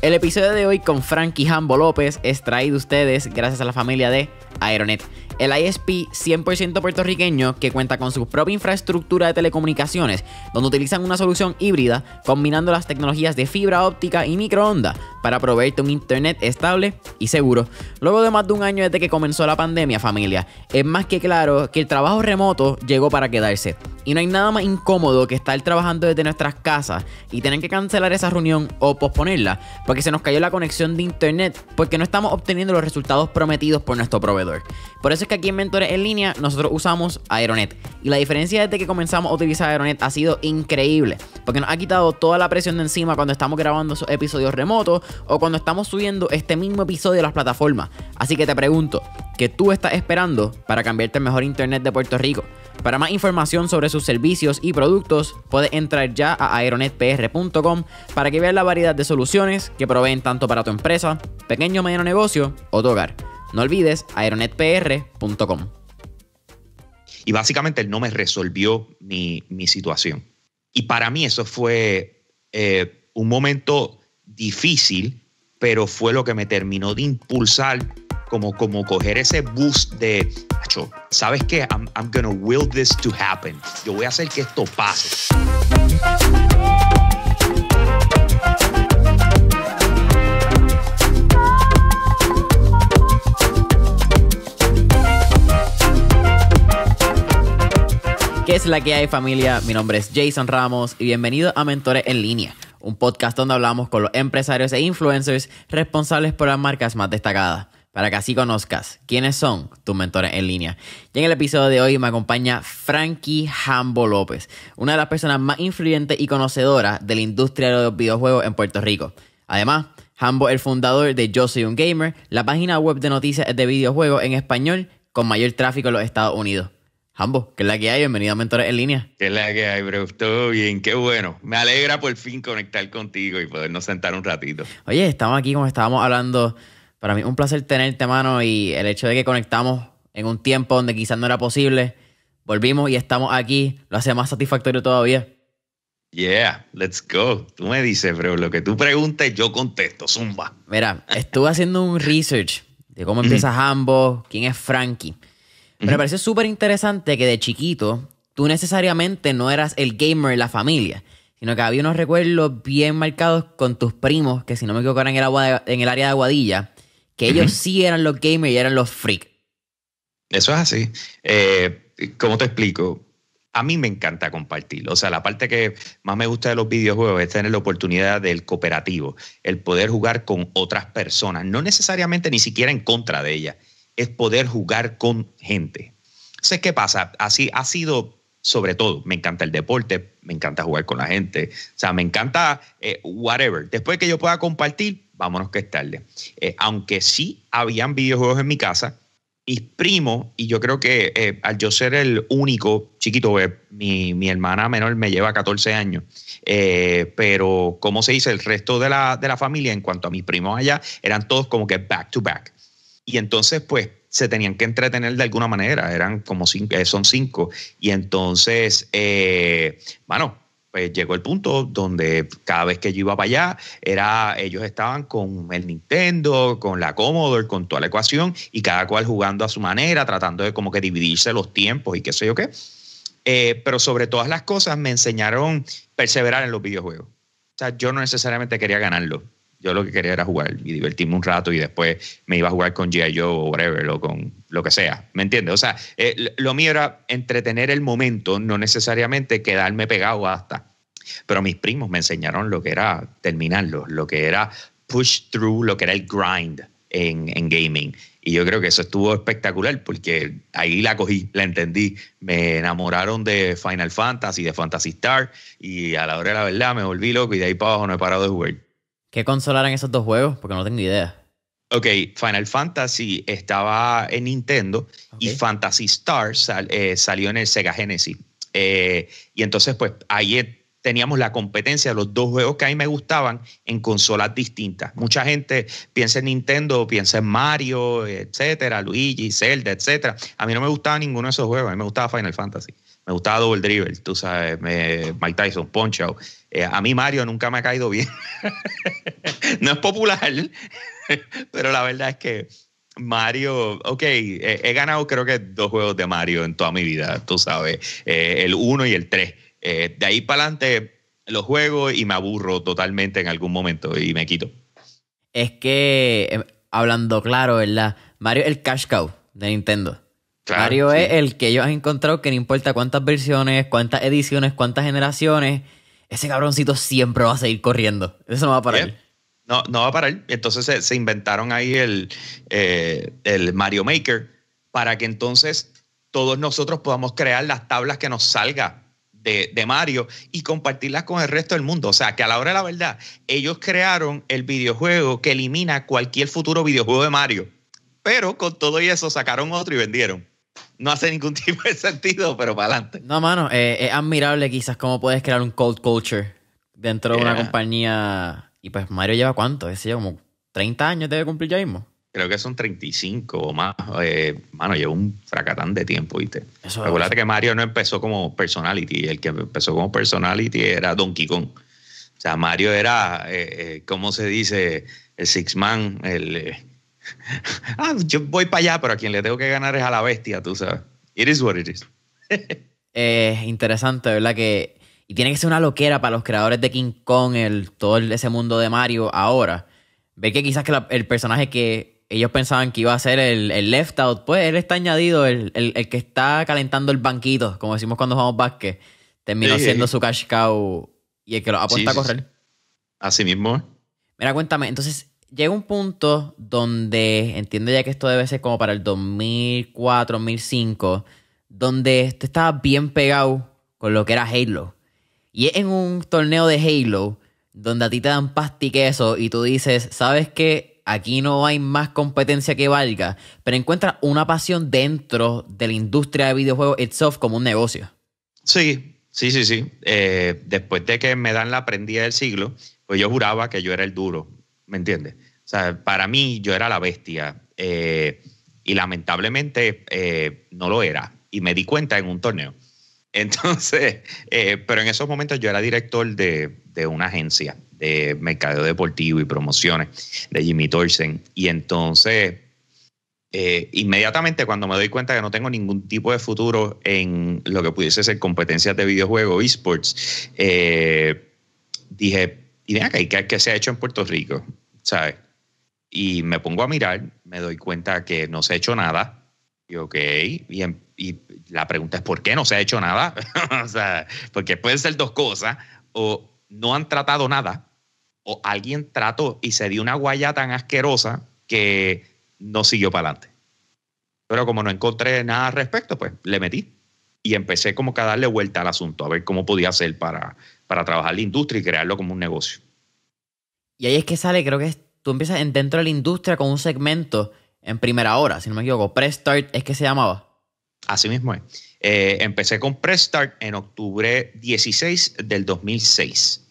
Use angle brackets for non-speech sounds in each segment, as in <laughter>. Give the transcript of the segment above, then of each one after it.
El episodio de hoy con Frankie Jambo López es traído a ustedes gracias a la familia de Aeronet. El ISP 100% puertorriqueño que cuenta con su propia infraestructura de telecomunicaciones, donde utilizan una solución híbrida combinando las tecnologías de fibra óptica y microondas para proveerte un internet estable y seguro. Luego de más de un año desde que comenzó la pandemia, familia, es más que claro que el trabajo remoto llegó para quedarse. Y no hay nada más incómodo que estar trabajando desde nuestras casas y tener que cancelar esa reunión o posponerla porque se nos cayó la conexión de internet porque no estamos obteniendo los resultados prometidos por nuestro proveedor. Por eso es que aquí en Mentores en línea nosotros usamos Aeronet. Y la diferencia desde que comenzamos a utilizar Aeronet ha sido increíble, porque nos ha quitado toda la presión de encima cuando estamos grabando esos episodios remotos o cuando estamos subiendo este mismo episodio a las plataformas. Así que te pregunto, ¿qué tú estás esperando para cambiarte el mejor internet de Puerto Rico? Para más información sobre sus servicios y productos, puedes entrar ya a aeronetpr.com para que veas la variedad de soluciones que proveen tanto para tu empresa, pequeño o mediano negocio o tu hogar. No olvides aeronetpr.com. Y básicamente él no me resolvió mi, situación. Y para mí eso fue eh, un momento difícil, pero fue lo que me terminó de impulsar como, como coger ese boost de, ¿sabes qué? I'm, I'm gonna will this to happen. Yo voy a hacer que esto pase. ¿Qué es la que hay familia? Mi nombre es Jason Ramos y bienvenido a Mentores en Línea, un podcast donde hablamos con los empresarios e influencers responsables por las marcas más destacadas, para que así conozcas quiénes son tus mentores en línea. Y en el episodio de hoy me acompaña Frankie Jambo López, una de las personas más influyentes y conocedoras de la industria de los videojuegos en Puerto Rico. Además, Jambo es el fundador de Yo Soy un Gamer, la página web de noticias de videojuegos en español con mayor tráfico en los Estados Unidos. Jambo, ¿qué es la que hay, bienvenido a Mentores en Línea. ¿Qué es la que hay, bro, todo bien, qué bueno. Me alegra por fin conectar contigo y podernos sentar un ratito. Oye, estamos aquí como estábamos hablando. Para mí es un placer tenerte, mano, y el hecho de que conectamos en un tiempo donde quizás no era posible, volvimos y estamos aquí, lo hace más satisfactorio todavía. Yeah, let's go. Tú me dices, bro, lo que tú preguntes, yo contesto, zumba. Mira, estuve haciendo un research de cómo empieza Hambo, quién es Frankie me parece súper interesante que de chiquito tú necesariamente no eras el gamer de la familia, sino que había unos recuerdos bien marcados con tus primos, que si no me equivoco eran en el, área de Aguadilla, que ellos sí eran los gamers y eran los freaks. Eso es así. Eh, ¿Cómo te explico? a mí me encanta compartir. O sea, la parte que más me gusta de los videojuegos es tener la oportunidad del cooperativo, el poder jugar con otras personas, no necesariamente ni siquiera en contra de ellas, es poder jugar con gente. ¿Sabes ¿qué pasa? Así ha sido, sobre todo, me encanta el deporte, me encanta jugar con la gente, o sea, me encanta eh, whatever. Después que yo pueda compartir, vámonos que es tarde. Eh, aunque sí habían videojuegos en mi casa, mis primos, y yo creo que eh, al yo ser el único chiquito, pues, mi, mi, hermana menor me lleva 14 años, pero como se dice, el resto de la, de la, familia en cuanto a mis primos allá, eran todos como que back to back. Y entonces, pues, se tenían que entretener de alguna manera, eran como cinco, eh, son cinco. Y entonces, eh, bueno, pues llegó el punto donde cada vez que yo iba para allá, era, ellos estaban con el Nintendo, con la Commodore, con toda la ecuación, y cada cual jugando a su manera, tratando de como que dividirse los tiempos y qué sé yo qué. Eh, pero sobre todas las cosas me enseñaron perseverar en los videojuegos. O sea, yo no necesariamente quería ganarlo yo lo que quería era jugar y divertirme un rato y después me iba a jugar con G.I. Joe o whatever o con lo que sea. ¿Me entiendes? O sea, eh, lo mío era entretener el momento, no necesariamente quedarme pegado hasta. Pero mis primos me enseñaron lo que era terminarlo, lo que era push through, lo que era el grind en, en gaming. Y yo creo que eso estuvo espectacular porque ahí la cogí, la entendí. Me enamoraron de Final Fantasy, de Fantasy Star y a la hora de la verdad me volví loco y de ahí para abajo no he parado de jugar. ¿Qué consola eran esos dos juegos? Porque no tengo idea. Ok, Final Fantasy estaba en Nintendo y Fantasy Star eh, salió en el Sega Genesis. Eh, y entonces, pues ahí eh, teníamos la competencia de los dos juegos que a mí me gustaban en consolas distintas. Mucha gente piensa en Nintendo, piensa en Mario, etcétera, Luigi, Zelda, etcétera. A mí no me gustaba ninguno de esos juegos, a mí me gustaba Final Fantasy me gustaba Double Driver, tú sabes, Mike Tyson, Punch Out. Eh, a mí Mario nunca me ha caído bien. <laughs> no es popular, <laughs> pero la verdad es que Mario, ok, he ganado creo que dos juegos de Mario en toda mi vida, tú sabes, eh, el 1 y el 3. Eh, de ahí para adelante los juego y me aburro totalmente en algún momento y me quito. Es que, em, hablando claro, ¿verdad? Mario es el cash cow de Nintendo. Mario es el que ellos han encontrado que no importa cuántas versiones, cuántas ediciones, cuántas generaciones, ese cabroncito siempre va a seguir corriendo. Eso no va a parar. No, no va a parar. Entonces se, inventaron ahí el, eh, el Mario Maker para que entonces todos nosotros podamos crear las tablas que nos salga de, de, Mario y compartirlas con el resto del mundo. O sea, que a la hora de la verdad, ellos crearon el videojuego que elimina cualquier futuro videojuego de Mario. Pero con todo y eso sacaron otro y vendieron no hace ningún <laughs> tipo de sentido, pero para adelante. No, mano, eh, es admirable quizás cómo puedes crear un cold culture dentro de una compañía. Y pues Mario lleva cuánto, decía, como 30 años debe cumplir ya mismo. Creo que son 35 o más. Eh, mano, lleva un fracatán de tiempo, ¿viste? Recuerda que Mario no empezó como personality. El que empezó como personality era Donkey Kong. O sea, Mario era, eh, eh, ¿cómo se dice? El Six Man, el <laughs> ah, yo voy para allá, pero a quien le tengo que ganar es a la bestia, tú sabes. It is what it is. <laughs> interesante, ¿verdad? Que, y tiene que ser una loquera para los creadores de King Kong, el, todo ese mundo de Mario ahora. ve que quizás que el personaje que ellos pensaban que iba a ser el, left out, pues él está añadido, el, que está calentando el banquito, como decimos cuando jugamos básquet, terminó siendo su cash cow y el que lo apunta a correr. Así mismo. ¿eh? Mira, cuéntame, entonces llega un punto donde, entiendo ya que esto debe ser como para el 2004, 2005, donde tú estabas bien pegado con lo que era Halo. Y es en un torneo de Halo donde a ti te dan pasti eso y tú dices, ¿sabes que Aquí no hay más competencia que valga, pero encuentras una pasión dentro de la industria de videojuegos itself como un negocio. Sí, sí, sí, sí. Eh, después de que me dan la prendida del siglo, pues yo juraba que yo era el duro. ¿me entiendes? O sea, para mí yo era la bestia eh, y lamentablemente eh, no lo era y me di cuenta en un torneo. <laughs> Entonces, eh, pero en esos momentos yo era director de, una agencia de mercadeo deportivo y promociones de Jimmy Torsen. Y entonces, inmediatamente cuando me doy cuenta que no tengo ningún tipo de futuro en lo que pudiese ser competencias de videojuegos, esports, dije, y ven acá, ¿qué, ¿qué, se ha hecho en Puerto Rico? ¿Sabes? Y me pongo a mirar, me doy cuenta que no se ha hecho nada. Y ok, y, em, y la pregunta es, ¿por qué no se ha hecho nada? <laughs> o porque pueden ser dos cosas, o no han tratado nada, o alguien trató y se dio una guaya tan asquerosa que no siguió para adelante. Pero como no encontré nada al respecto, pues le metí y empecé como que a darle vuelta al asunto, a ver cómo podía hacer para para trabajar la industria y crearlo como un negocio. Y ahí es que sale, creo que tú empiezas dentro de la industria con un segmento en primera hora, si no me equivoco. Prestart es que se llamaba. Así mismo es. Eh, empecé con Prestart en octubre 16 del 2006.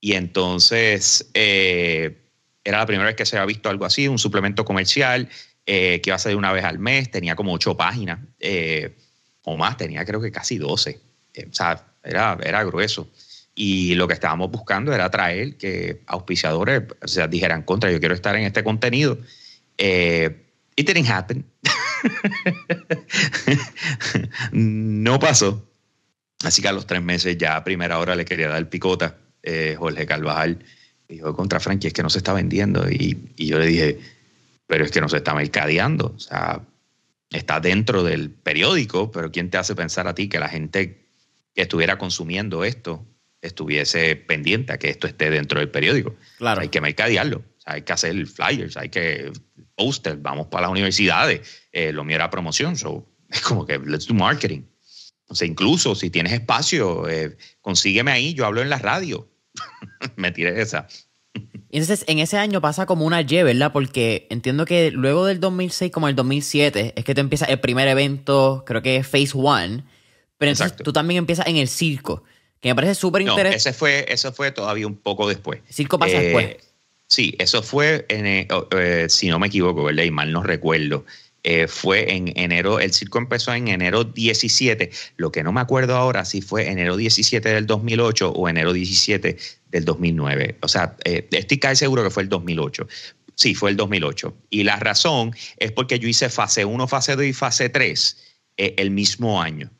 Y entonces eh, era la primera vez que se había visto algo así, un suplemento comercial eh, que iba a salir una vez al mes, tenía como ocho páginas o más, tenía creo que casi 12. o sea, era, era grueso. Y lo que estábamos buscando era traer que auspiciadores, o sea, dijeran contra, yo quiero estar en este contenido. Eh, it didn't happen. <laughs> no pasó. Así que a los tres meses ya a primera hora le quería dar picota eh, Jorge Carvajal. Dijo contra Frankie, es que no se está vendiendo. Y, y, yo le dije, pero es que no se está mercadeando. O sea, está dentro del periódico, pero ¿quién te hace pensar a ti que la gente que estuviera consumiendo esto estuviese pendiente a que esto esté dentro del periódico. Claro. hay que mercadearlo, o sea, hay que hacer flyers, hay que posters, vamos para las universidades, eh, lo mío era promoción, so, <laughs> es como que let's do marketing. O sea, incluso si tienes espacio, eh, consígueme ahí, yo hablo en la radio. <laughs> Me tiré esa. entonces en ese año pasa como una Y, ¿verdad? Porque entiendo que luego del 2006 como el 2007 es que te empieza el primer evento, creo que es Phase One, pero entonces tú también empiezas en el circo que me parece súper interesante. No, ese fue, eso fue todavía un poco después. Cinco pasos eh, después. Sí, eso fue, en, eh, eh, si no me equivoco, ¿verdad? Y mal no recuerdo. fue en enero, el circo empezó en enero 17, lo que no me acuerdo ahora si fue enero 17 del 2008 o enero 17 del 2009. O sea, estoy casi seguro que fue el 2008. Sí, fue el 2008. Y la razón es porque yo hice fase 1, fase 2 y fase 3 el mismo año.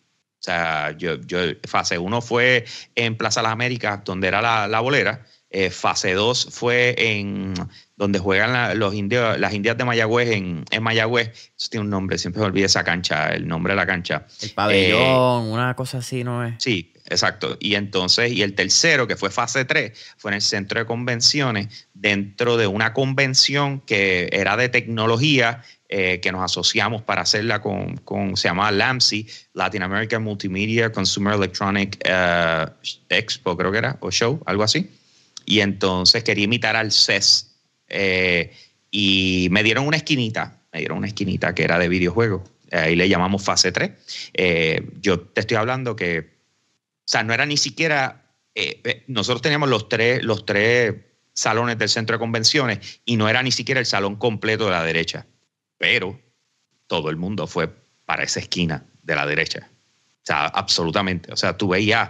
O sea, yo, yo fase 1 fue en Plaza Las Américas, donde era la, bolera. Eh, fase 2 fue en donde juegan los indios, las indias de Mayagüez en, en, Mayagüez. Eso tiene un nombre, siempre me olvidé esa cancha, el nombre de la cancha. El pabellón, eh, una cosa así, ¿no es? Sí, Exacto. Y entonces, y el tercero, que fue fase 3, fue en el centro de convenciones, dentro de una convención que era de tecnología, eh, que nos asociamos para hacerla con, se llamaba LAMSI, Latin American Multimedia Consumer Electronic eh, Expo, creo que era, o show, algo así. Y entonces quería imitar al CES. Eh, y me dieron una esquinita, me dieron una esquinita que era de videojuegos. Ahí le llamamos fase 3. yo te estoy hablando que o sea, no era ni siquiera, eh, eh, nosotros teníamos los tres, los tres salones del centro de convenciones y no era ni siquiera el salón completo de la derecha, pero todo el mundo fue para esa esquina de la derecha. O sea, absolutamente. O sea, tú veías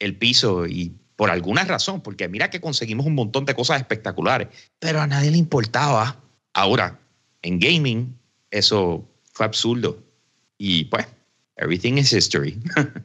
el piso y por alguna razón, porque mira que conseguimos un montón de cosas espectaculares, pero a nadie le importaba. Ahora, en gaming, eso fue absurdo. Y pues, everything is history. <laughs>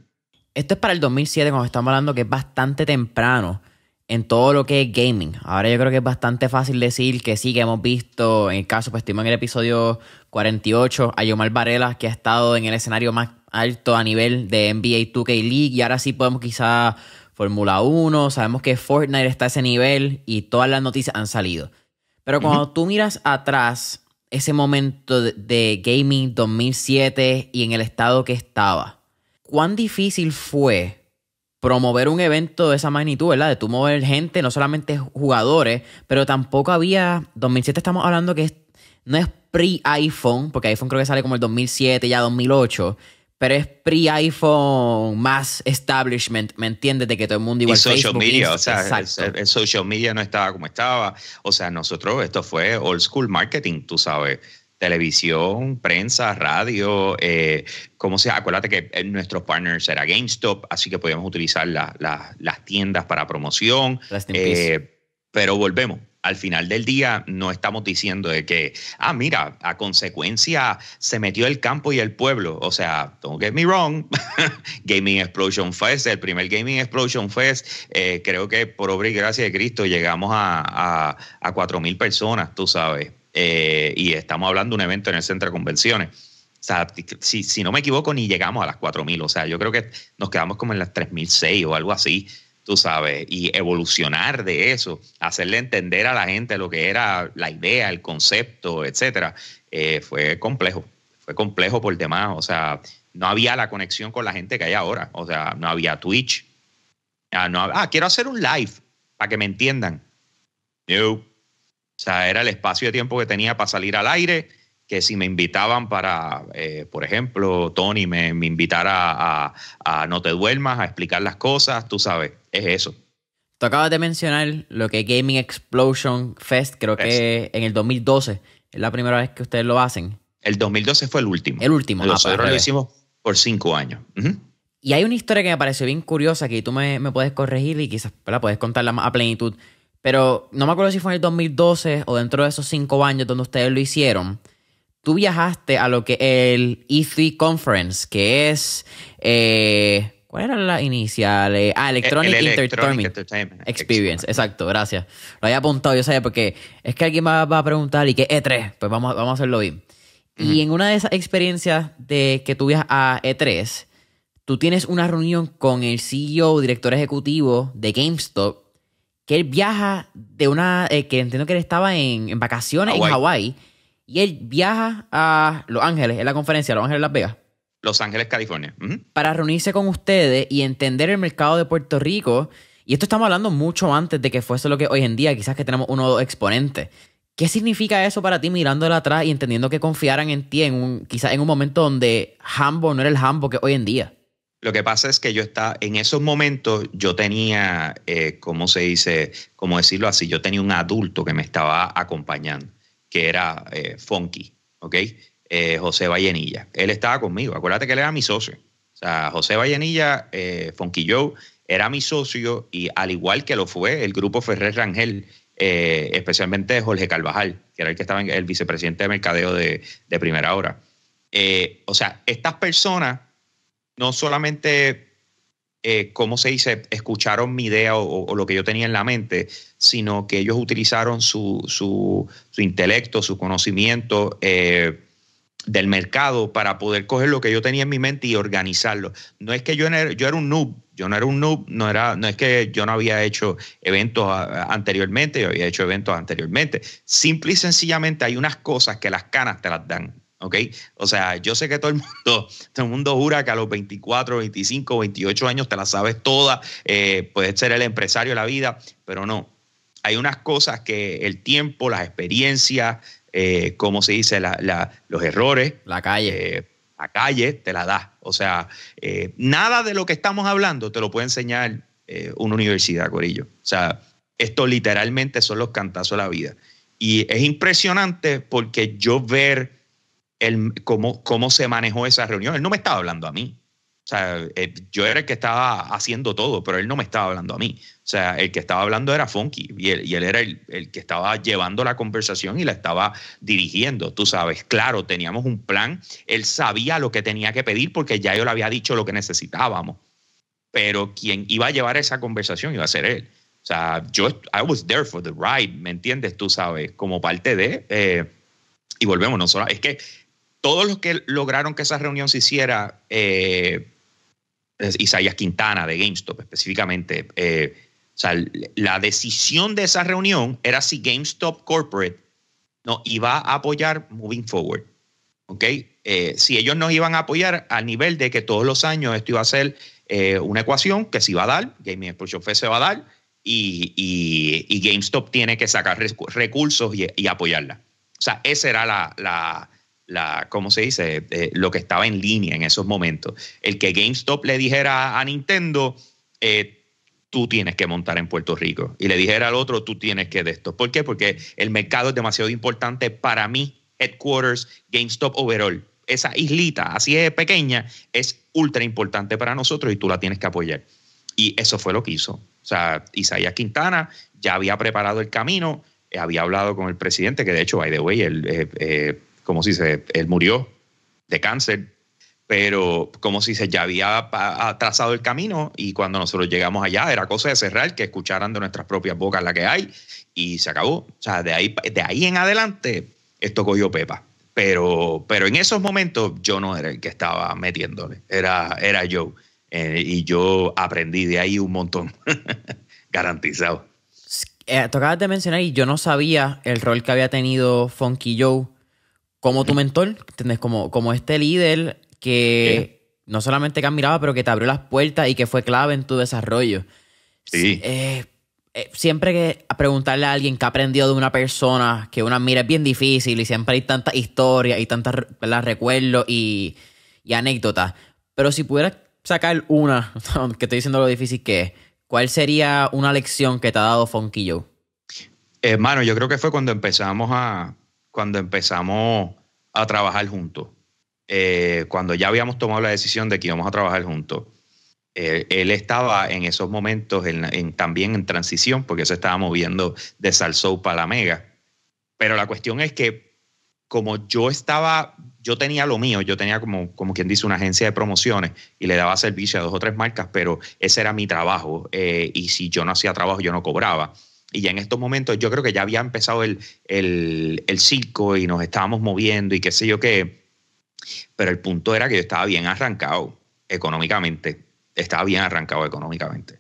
Esto es para el 2007, cuando estamos hablando, que es bastante temprano en todo lo que es gaming. Ahora yo creo que es bastante fácil decir que sí, que hemos visto, en el caso, pues estuvimos en el episodio 48, a Yomar Varela, que ha estado en el escenario más alto a nivel de NBA 2K League, y ahora sí podemos quizá Fórmula 1, sabemos que Fortnite está a ese nivel y todas las noticias han salido. Pero cuando tú miras atrás ese momento de, de gaming 2007 y en el estado que estaba, ¿cuán difícil fue promover un evento de esa magnitud, ¿verdad? De tú mover gente, no solamente jugadores, pero tampoco había, 2007 estamos hablando que no es pre-iPhone, porque iPhone creo que sale como el 2007, ya 2008 pero es pre-iPhone más establishment, ¿me entiendes? De que todo el mundo iba y social media, o sea, el, social media no estaba como estaba. O sea, nosotros, esto fue old school marketing, tú sabes televisión, prensa, radio, eh, como sea. Acuérdate que eh, nuestros partners era GameStop, así que podíamos utilizar las tiendas para promoción. Eh, pero volvemos. Al final del día no estamos diciendo de que, ah, mira, a consecuencia se metió el campo y el pueblo. O sea, don't get me wrong, <laughs> Gaming Explosion Fest, el primer Gaming Explosion Fest, creo que por obra y gracia de Cristo llegamos a, a, a 4.000 personas, tú sabes. Eh, y estamos hablando de un evento en el centro de convenciones. O sea, si, no me equivoco, ni llegamos a las 4.000. O sea, yo creo que nos quedamos como en las 3.006 o algo así, tú sabes. Y evolucionar de eso, hacerle entender a la gente lo que era la idea, el concepto, etcétera, eh, fue complejo. Fue complejo por demás. O sea, no había la conexión con la gente que hay ahora. O sea, no había Twitch. Ah, ah quiero hacer un live para que me entiendan. Yo, o sea, era el espacio de tiempo que tenía para salir al aire, que si me invitaban para, eh, por ejemplo, Tony me, me invitara a, No te duermas, a explicar las cosas, tú sabes, es eso. Tú acabas de mencionar lo que Gaming Explosion Fest, creo que en el 2012, es la primera vez que ustedes lo hacen. El 2012 fue el último. El último. Ah, pues, Nosotros lo hicimos por cinco años. Y hay una historia que me pareció bien curiosa que tú me, puedes corregir y quizás la puedes contarla a plenitud. Pero no me acuerdo si fue en el 2012 o dentro de esos cinco años donde ustedes lo hicieron. Tú viajaste a lo que el E3 Conference, que es. Eh, ¿Cuál era la inicial? Eh, ah, Electronic, Entertainment, Experience. Exacto, gracias. Lo había apuntado, yo sabía, porque es que alguien va, a preguntar y que E3, pues vamos, vamos a hacerlo bien. Y en una de esas experiencias de que tú viajas a E3, tú tienes una reunión con el CEO, director ejecutivo de GameStop, que él viaja de una, eh, que entiendo que él estaba en, vacaciones en Hawái, y él viaja a Los Ángeles, en la conferencia, Los Ángeles, Las Vegas. Los Ángeles, California. Para reunirse con ustedes y entender el mercado de Puerto Rico. Y esto estamos hablando mucho antes de que fuese lo que hoy en día, quizás que tenemos uno o dos exponentes. ¿Qué significa eso para ti mirándolo atrás y entendiendo que confiaran en ti en un, quizás en un momento donde Hambo no era el Hambo que hoy en día? Lo que pasa es que yo estaba, en esos momentos yo tenía, eh, ¿cómo se dice? ¿Cómo decirlo así? Yo tenía un adulto que me estaba acompañando, que era Fonky, eh, Funky, ¿ok? Eh, José Vallenilla. Él estaba conmigo, acuérdate que él era mi socio. O sea, José Vallenilla, Fonky Joe, era mi socio y al igual que lo fue el grupo Ferrer Rangel, especialmente Jorge Carvajal, que era el que estaba el vicepresidente de mercadeo de, de primera hora. o sea, estas personas no solamente, eh, ¿cómo se dice?, escucharon mi idea o, lo que yo tenía en la mente, sino que ellos utilizaron su, su, intelecto, su conocimiento. Eh, del mercado para poder coger lo que yo tenía en mi mente y organizarlo. No es que yo, era, yo era un noob, yo no era un noob, no, era, no es que yo no había hecho eventos anteriormente, yo había hecho eventos anteriormente. Simple y sencillamente hay unas cosas que las canas te las dan. ¿ok? O sea, yo sé que todo el mundo, <laughs> todo el mundo jura que a los 24, 25, 28 años te la sabes toda, eh, puedes ser el empresario de la vida, pero no. Hay unas cosas que el tiempo, las experiencias, como eh, ¿cómo se dice? los errores. La calle. Eh, la calle te la da. O sea, nada de lo que estamos hablando te lo puede enseñar una universidad, Corillo. O sea, esto literalmente son los cantazos de la vida. Y es impresionante porque yo ver el, cómo, cómo se manejó esa reunión. Él no me estaba hablando a mí. O sea, eh, yo era el que estaba haciendo todo, pero él no me estaba hablando a mí. O sea, el que estaba hablando era Funky y él, era el, el, que estaba llevando la conversación y la estaba dirigiendo, tú sabes. Claro, teníamos un plan, él sabía lo que tenía que pedir porque ya yo le había dicho lo que necesitábamos, pero quien iba a llevar esa conversación iba a ser él. O sea, yo, I was there for the ride, ¿me entiendes? Tú sabes, como parte de... Eh, y volvemos, no solo, es que todos los que lograron que esa reunión se hiciera, eh, Isaías Quintana de GameStop específicamente, eh, o sea, la decisión de esa reunión era si GameStop Corporate no iba a apoyar Moving Forward. ¿Ok? Eh, si ellos nos iban a apoyar al nivel de que todos los años esto iba a ser una ecuación que se iba a dar, Gaming Explosion Fest se va a dar y, GameStop tiene que sacar recursos y, apoyarla. O sea, esa era la, la, la, ¿cómo se dice? Eh, lo que estaba en línea en esos momentos. El que GameStop le dijera a Nintendo, eh, tú tienes que montar en Puerto Rico. Y le dijera al otro, tú tienes que de esto. ¿Por qué? Porque el mercado es demasiado importante para mí, headquarters, GameStop overall. Esa islita, así es pequeña, es ultra importante para nosotros y tú la tienes que apoyar. Y eso fue lo que hizo. O sea, Isaías Quintana ya había preparado el camino, había hablado con el presidente, que de hecho, by the way, el, como si se, él murió de cáncer, pero como si se ya había trazado el camino y cuando nosotros llegamos allá era cosa de cerrar, que escucharan de nuestras propias bocas la que hay y se acabó. O sea, de ahí, de ahí en adelante esto cogió Pepa. Pero, pero en esos momentos yo no era el que estaba metiéndole, era, era yo. Eh, y yo aprendí de ahí un montón, <laughs> garantizado. Eh, tocabas de mencionar y yo no sabía el rol que había tenido Funky Joe como tu mentor, Como, como este líder que no solamente que admiraba, pero que te abrió las puertas y que fue clave en tu desarrollo. Sí. Eh, eh, siempre que preguntarle a alguien que ha aprendido de una persona que una mira es bien difícil y siempre hay tantas historias y tantas recuerdos y, y anécdotas. Pero si pudieras sacar una, <laughs> que estoy diciendo lo difícil que es, ¿cuál sería una lección que te ha dado Fonquillo Joe? Hermano, yo creo que fue cuando empezamos a, cuando empezamos a trabajar juntos, eh, cuando ya habíamos tomado la decisión de que íbamos a trabajar juntos, eh, él estaba en esos momentos también en transición, porque se estaba moviendo de Salzou para la Mega. Pero la cuestión es que como yo estaba, yo tenía lo mío, yo tenía como, quien dice una agencia de promociones y le daba servicio a dos o tres marcas, pero ese era mi trabajo eh, y si yo no hacía trabajo yo no cobraba y ya en estos momentos yo creo que ya había empezado el, circo y nos estábamos moviendo y qué sé yo qué. Pero el punto era que yo estaba bien arrancado económicamente. Estaba bien arrancado económicamente.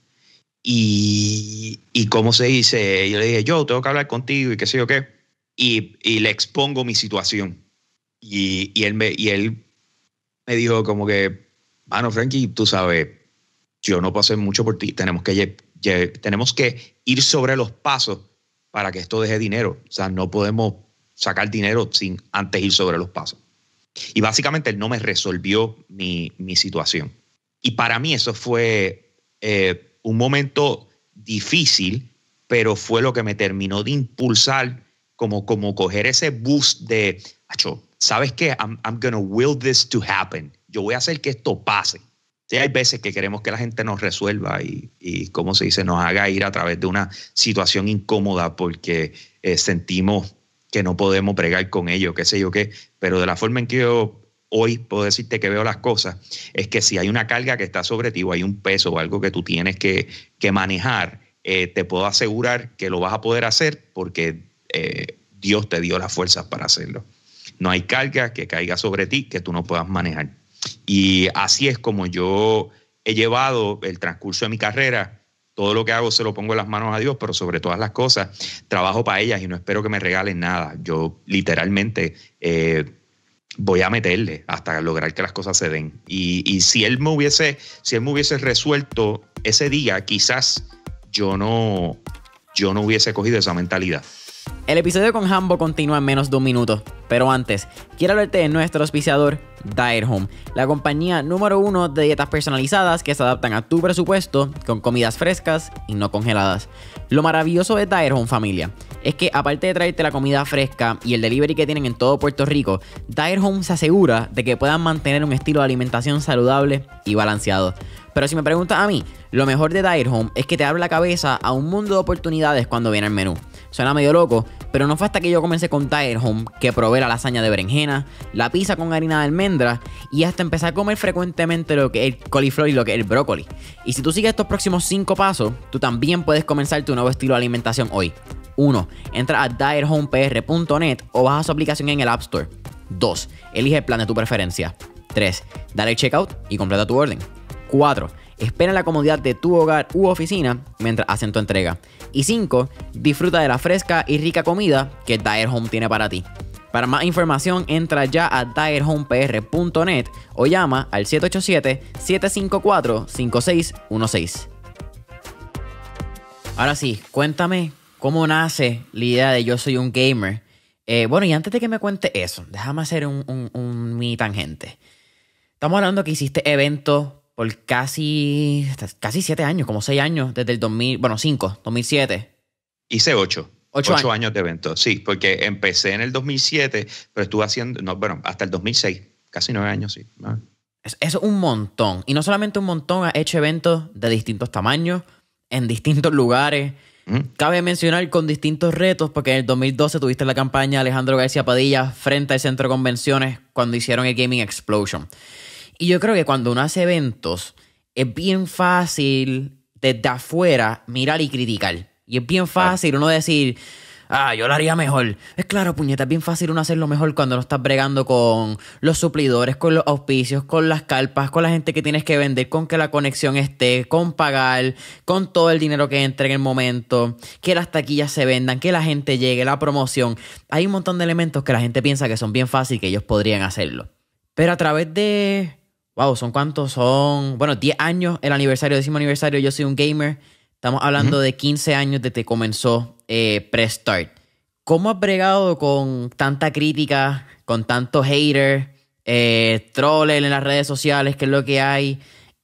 Y, y cómo se dice, yo le dije, yo tengo que hablar contigo y qué sé yo qué. Y, le expongo mi situación. Y, él me, y él me dijo como que, mano, Frankie, tú sabes, yo no pasé mucho por ti, tenemos que tenemos que ir sobre los pasos para que esto deje dinero. O sea, no podemos sacar dinero sin antes ir sobre los pasos. Y básicamente él no me resolvió mi, situación. Y para mí eso fue eh, un momento difícil, pero fue lo que me terminó de impulsar, como, como coger ese boost de, ¿sabes qué? I'm, I'm to will this to happen. Yo voy a hacer que esto pase. Sí, hay veces que queremos que la gente nos resuelva y, como se dice, nos haga ir a través de una situación incómoda porque eh, sentimos que no podemos pregar con ello, qué sé yo qué. Pero de la forma en que yo hoy puedo decirte que veo las cosas, es que si hay una carga que está sobre ti o hay un peso o algo que tú tienes que, manejar, eh, te puedo asegurar que lo vas a poder hacer porque eh, Dios te dio las fuerzas para hacerlo. No hay carga que caiga sobre ti que tú no puedas manejar. Y así es como yo he llevado el transcurso de mi carrera. Todo lo que hago se lo pongo en las manos a Dios, pero sobre todas las cosas, trabajo para ellas y no espero que me regalen nada. Yo literalmente eh, voy a meterle hasta lograr que las cosas se den. Y, y, si él me hubiese, si él me hubiese resuelto ese día, quizás yo no, yo no hubiese cogido esa mentalidad. El episodio con Hambo continúa en menos de un minuto, pero antes, quiero hablarte de nuestro auspiciador Diet Home, la compañía número uno de dietas personalizadas que se adaptan a tu presupuesto con comidas frescas y no congeladas. Lo maravilloso de Diet Home, familia, es que aparte de traerte la comida fresca y el delivery que tienen en todo Puerto Rico, Diet Home se asegura de que puedan mantener un estilo de alimentación saludable y balanceado. Pero si me preguntas a mí, lo mejor de Dire Home es que te abre la cabeza a un mundo de oportunidades cuando viene el menú. Suena medio loco, pero no fue hasta que yo comencé con Dire Home que probé la lasaña de berenjena, la pizza con harina de almendra y hasta empecé a comer frecuentemente lo que es el coliflor y lo que es el brócoli. Y si tú sigues estos próximos 5 pasos, tú también puedes comenzar tu nuevo estilo de alimentación hoy. 1. Entra a diethomepr.net o baja su aplicación en el App Store. 2. Elige el plan de tu preferencia. 3. Dale checkout y completa tu orden. 4. Espera la comodidad de tu hogar u oficina mientras hacen tu entrega. Y 5. Disfruta de la fresca y rica comida que Dire Home tiene para ti. Para más información, entra ya a direhomepr.net o llama al 787-754-5616. Ahora sí, cuéntame cómo nace la idea de yo soy un gamer. Eh, bueno, y antes de que me cuente eso, déjame hacer un, un, tangente. Estamos hablando que hiciste eventos por casi, casi siete años, como seis años, desde el 2000, bueno, cinco, 2007. Hice ocho. Ocho, años. de eventos, sí, porque empecé en el 2007, pero estuve haciendo, no, bueno, hasta el 2006, casi nueve años, sí. Ah. Es, un montón. Y no solamente un montón, ha hecho eventos de distintos tamaños, en distintos lugares. Mm. Cabe mencionar con distintos retos, porque en el 2012 tuviste la campaña Alejandro García Padilla frente al Centro de Convenciones cuando hicieron el Gaming Explosion. Y yo creo que cuando uno hace eventos, es bien fácil desde afuera mirar y criticar. Y es bien fácil uno decir, ah, yo lo haría mejor. Es claro, puñeta, es bien fácil uno hacerlo mejor cuando no estás bregando con los suplidores, con los auspicios, con las carpas, con la gente que tienes que vender, con que la conexión esté, con pagar, con todo el dinero que entre en el momento, que las taquillas se vendan, que la gente llegue, la promoción. Hay un montón de elementos que la gente piensa que son bien fácil que ellos podrían hacerlo. Pero a través de wow, ¿son cuántos? Son, bueno, 10 años, el aniversario, décimo aniversario, yo soy un gamer. Estamos hablando de 15 años desde que comenzó eh, Prestart. ¿Cómo has bregado con tanta crítica, con tantos hater, eh, en las redes sociales, qué es lo que hay?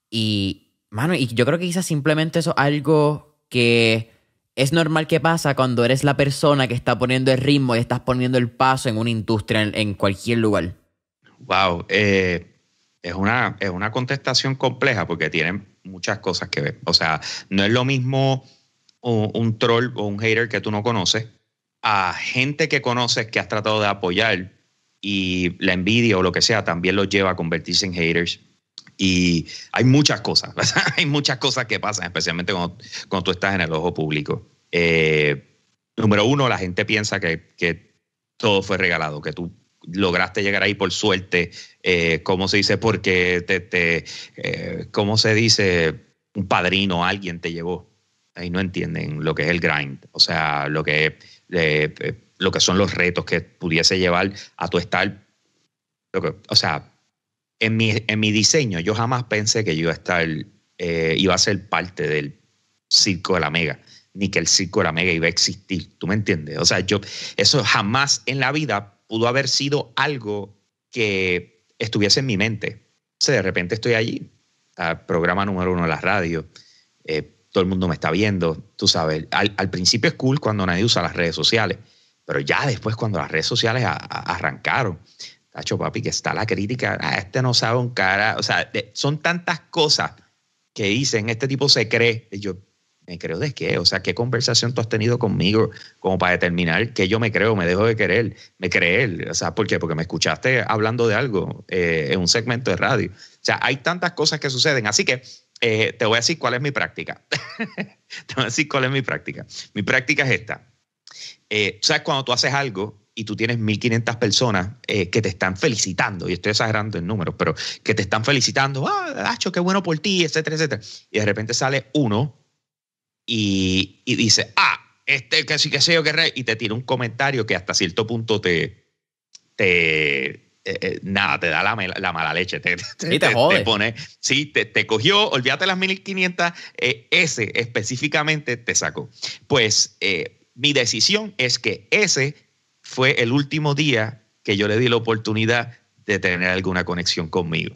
Y, mano, y yo creo que quizás simplemente eso es algo que es normal que pasa cuando eres la persona que está poniendo el ritmo y estás poniendo el paso en una industria, en, en cualquier lugar. Wow, eh, es una, es una contestación compleja porque tienen muchas cosas que ver. O sea, no es lo mismo un, troll o un hater que tú no conoces a gente que conoces que has tratado de apoyar y la envidia o lo que sea también los lleva a convertirse en haters. Y hay muchas cosas, <laughs> hay muchas cosas que pasan, especialmente cuando, cuando tú estás en el ojo público. Eh, número uno, la gente piensa que, que todo fue regalado, que tú lograste llegar ahí por suerte, eh, ¿cómo se dice? Porque te, eh, ¿cómo se dice? Un padrino, alguien te llevó. Ahí no entienden lo que es el grind, o sea, lo que, eh, lo que son los retos que pudiese llevar a tu estar. o sea, en mi, en mi diseño yo jamás pensé que yo iba a estar, iba a ser parte del circo de la mega ni que el circo de la mega iba a existir, ¿tú me entiendes? O sea, yo eso jamás en la vida pudo haber sido algo que estuviese en mi mente. O de repente estoy allí, al programa número uno de la radio, eh, todo el mundo me está viendo, tú sabes. Al, principio es cool cuando nadie usa las redes sociales, pero ya después cuando las redes sociales arrancaron, tacho papi, que está la crítica, ah, este no sabe un cara, o sea, son tantas cosas que dicen, este tipo se cree, yo, me creo de qué? O sea, ¿qué conversación tú has tenido conmigo como para determinar que yo me creo, me dejo de querer, me creer? O sea, ¿por qué? Porque me escuchaste hablando de algo eh, en un segmento de radio. O sea, hay tantas cosas que suceden. Así que eh, te voy a decir cuál es mi práctica. <laughs> te voy a decir cuál es mi práctica. Mi práctica es esta. Eh, ¿Sabes cuando tú haces algo y tú tienes 1.500 personas eh, que te están felicitando, y estoy exagerando en números, pero que te están felicitando, ah, Hacho, qué bueno por ti, etcétera, etcétera. Y de repente sale uno y, dice, ah, este que sí que sé yo que y te tira un comentario que hasta cierto punto te, te eh, eh, nada, te da la, mala leche. Te, te, pone, sí, te, cogió, olvídate las 1500, eh, ese específicamente te sacó. Pues mi decisión es que ese fue el último día que yo le di la oportunidad de tener alguna conexión conmigo.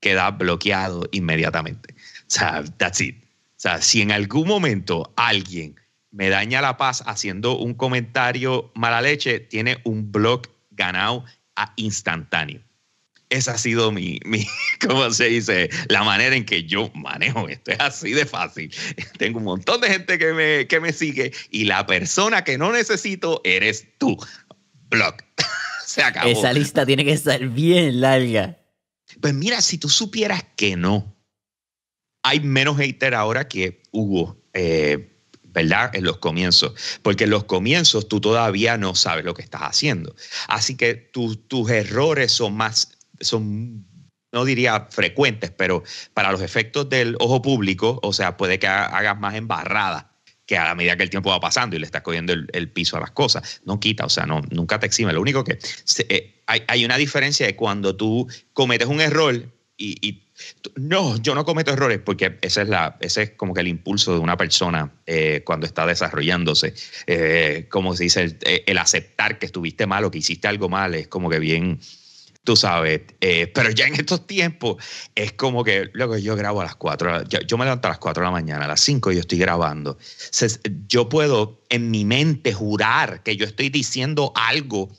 Queda bloqueado inmediatamente. O sea, that's it. O sea, si en algún momento alguien me daña la paz haciendo un comentario mala leche, tiene un blog ganado a instantáneo. Esa ha sido mi, mi, <laughs> ¿cómo se dice? La manera en que yo manejo esto. Es así de fácil. <laughs> Tengo un montón de gente que me, que me sigue y la persona que no necesito eres tú. Blog. <laughs> se acabó. Esa lista tiene que estar bien larga. Pues mira, si tú supieras que no, hay menos hater ahora que hubo, eh, ¿verdad? En los comienzos. Porque en los comienzos tú todavía no sabes lo que estás haciendo. Así que tus errores son más, son, no diría frecuentes, pero para los efectos del ojo público, o sea, puede que hagas más embarrada que a la medida que el tiempo va pasando y le estás cogiendo el, piso a las cosas, no quita, o sea, no, nunca te exime. Lo único que eh, hay, una diferencia de cuando tú cometes un error y, y no, yo no cometo errores porque ese es, la, es como que el impulso de una persona eh, cuando está desarrollándose. Eh, como se dice, eh, el, aceptar que estuviste mal o que hiciste algo mal es como que bien, tú sabes. pero ya en estos tiempos es como que, luego yo grabo a las 4, yo, me levanto a las 4 de la mañana, a las 5 yo estoy grabando. yo puedo en mi mente jurar que yo estoy diciendo algo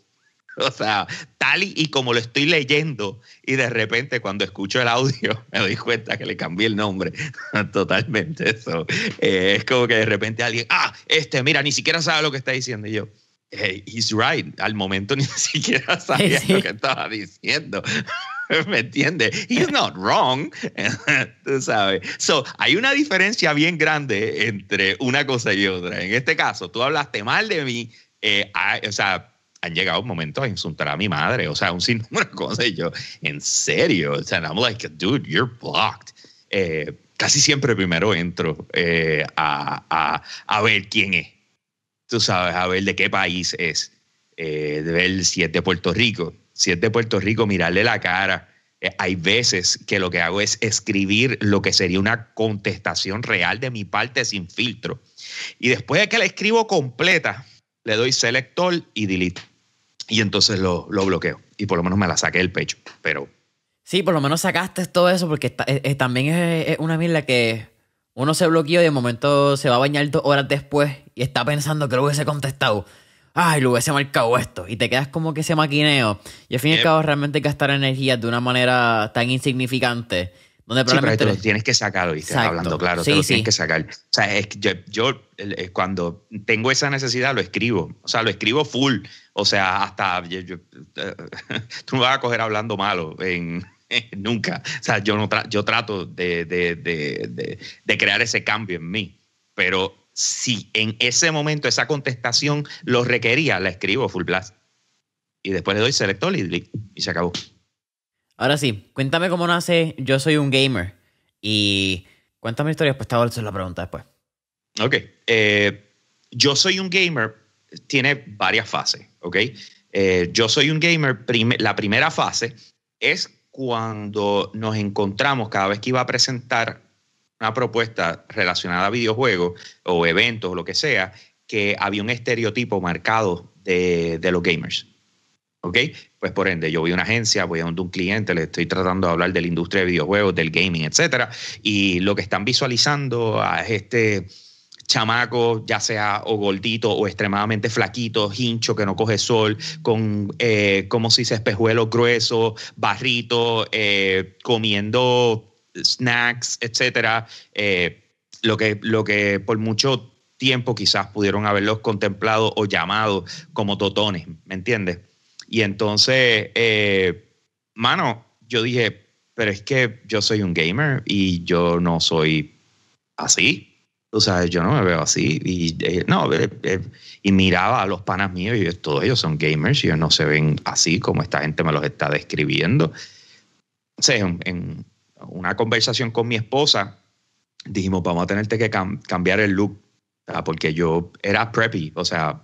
<laughs> O sea, tal y como lo estoy leyendo y de repente cuando escucho el audio <laughs> me doy cuenta que le cambié el nombre <laughs> totalmente. Eso eh, es como que de repente alguien, ah, este, mira, ni siquiera sabe lo que está diciendo y yo. Hey, he's right. Al momento ni siquiera sabía lo que estaba diciendo. ¿Me entiendes? He's not wrong. Tú sabes. So, hay una diferencia bien grande entre una cosa y otra. En este caso, tú hablaste mal de mí. Eh, o sea, han llegado momentos a insultar a mi madre, o sea, un sinnúmero de cosas. Y yo, en serio, o sea, I'm like, dude, you're blocked. Eh, casi siempre primero entro eh, a, a, a, ver quién es, tú sabes, a ver de qué país es, eh, de ver si es de Puerto Rico. Si es de Puerto Rico, mirarle la cara. Eh, hay veces que lo que hago es escribir lo que sería una contestación real de mi parte sin filtro. Y después de que la escribo completa, le doy selector y delete. Y entonces lo, bloqueo. Y por lo menos me la saqué del pecho. Pero. Sí, por lo menos sacaste todo eso porque eh, eh, también es, una mierda que uno se bloqueó y de momento se va a bañar dos horas después y está pensando que lo hubiese contestado. Ay, lo hubiese marcado esto. Y te quedas como que se maquineo. Y al fin y al cabo, realmente gastar energía de una manera tan insignificante donde Sí, pero tú tienes que sacar, ¿viste? Hablando claro, te lo tienes que sacar. O sea, yo, eh, cuando tengo esa necesidad lo escribo. O sea, lo escribo full. O sea, hasta eh, <laughs> tú no vas a coger hablando malo en, <laughs> nunca. O sea, yo, no yo trato de, crear ese cambio en mí. Pero si en ese momento esa contestación lo requería, la escribo full blast. Y después le doy selector y, y se acabó. Ahora sí, cuéntame cómo nace Yo Soy un Gamer y cuéntame historias, pues te voy la pregunta después. Ok. Eh, yo Soy un Gamer tiene varias fases, ¿ok? Eh, yo Soy un Gamer, la primera fase es cuando nos encontramos cada vez que iba a presentar una propuesta relacionada a videojuegos o eventos o lo que sea, que había un estereotipo marcado de, de los gamers. ¿ok? Pues por ende, yo voy a una agencia, voy a donde un cliente, le estoy tratando de hablar de la industria de videojuegos, del gaming, etcétera, y lo que están visualizando es este chamaco, ya sea o gordito o extremadamente flaquito, hincho que no coge sol, con, eh, como si se espejuelo grueso, barrito, eh, comiendo snacks, etcétera, eh, lo, que, lo que por mucho tiempo quizás pudieron haberlos contemplado o llamado como totones, ¿me entiendes? Y entonces, eh, mano, yo dije, pero es que yo soy un gamer y yo no soy así. O sea, yo no me veo así. Y, eh, no, eh, y miraba a los panas míos y yo, todos ellos son gamers y ellos no se ven así como esta gente me los está describiendo. O sea, en, una conversación con mi esposa, dijimos, vamos a tenerte que cambiar el look, porque yo era preppy, o sea,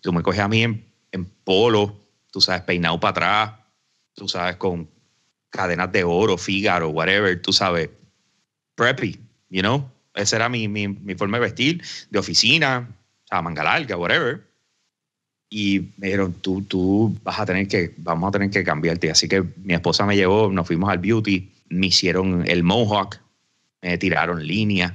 tú me coges a mí en, en polo tú sabes, peinado para atrás, tú sabes, con cadenas de oro, fígaro, whatever, tú sabes, preppy, you know. Esa era mi, forma de vestir, de oficina, o sea, manga larga, whatever. Y me dijeron, tú, tú vas a tener que, vamos a tener que cambiarte. Así que mi esposa me llevó, nos fuimos al beauty, me hicieron el mohawk, me tiraron línea.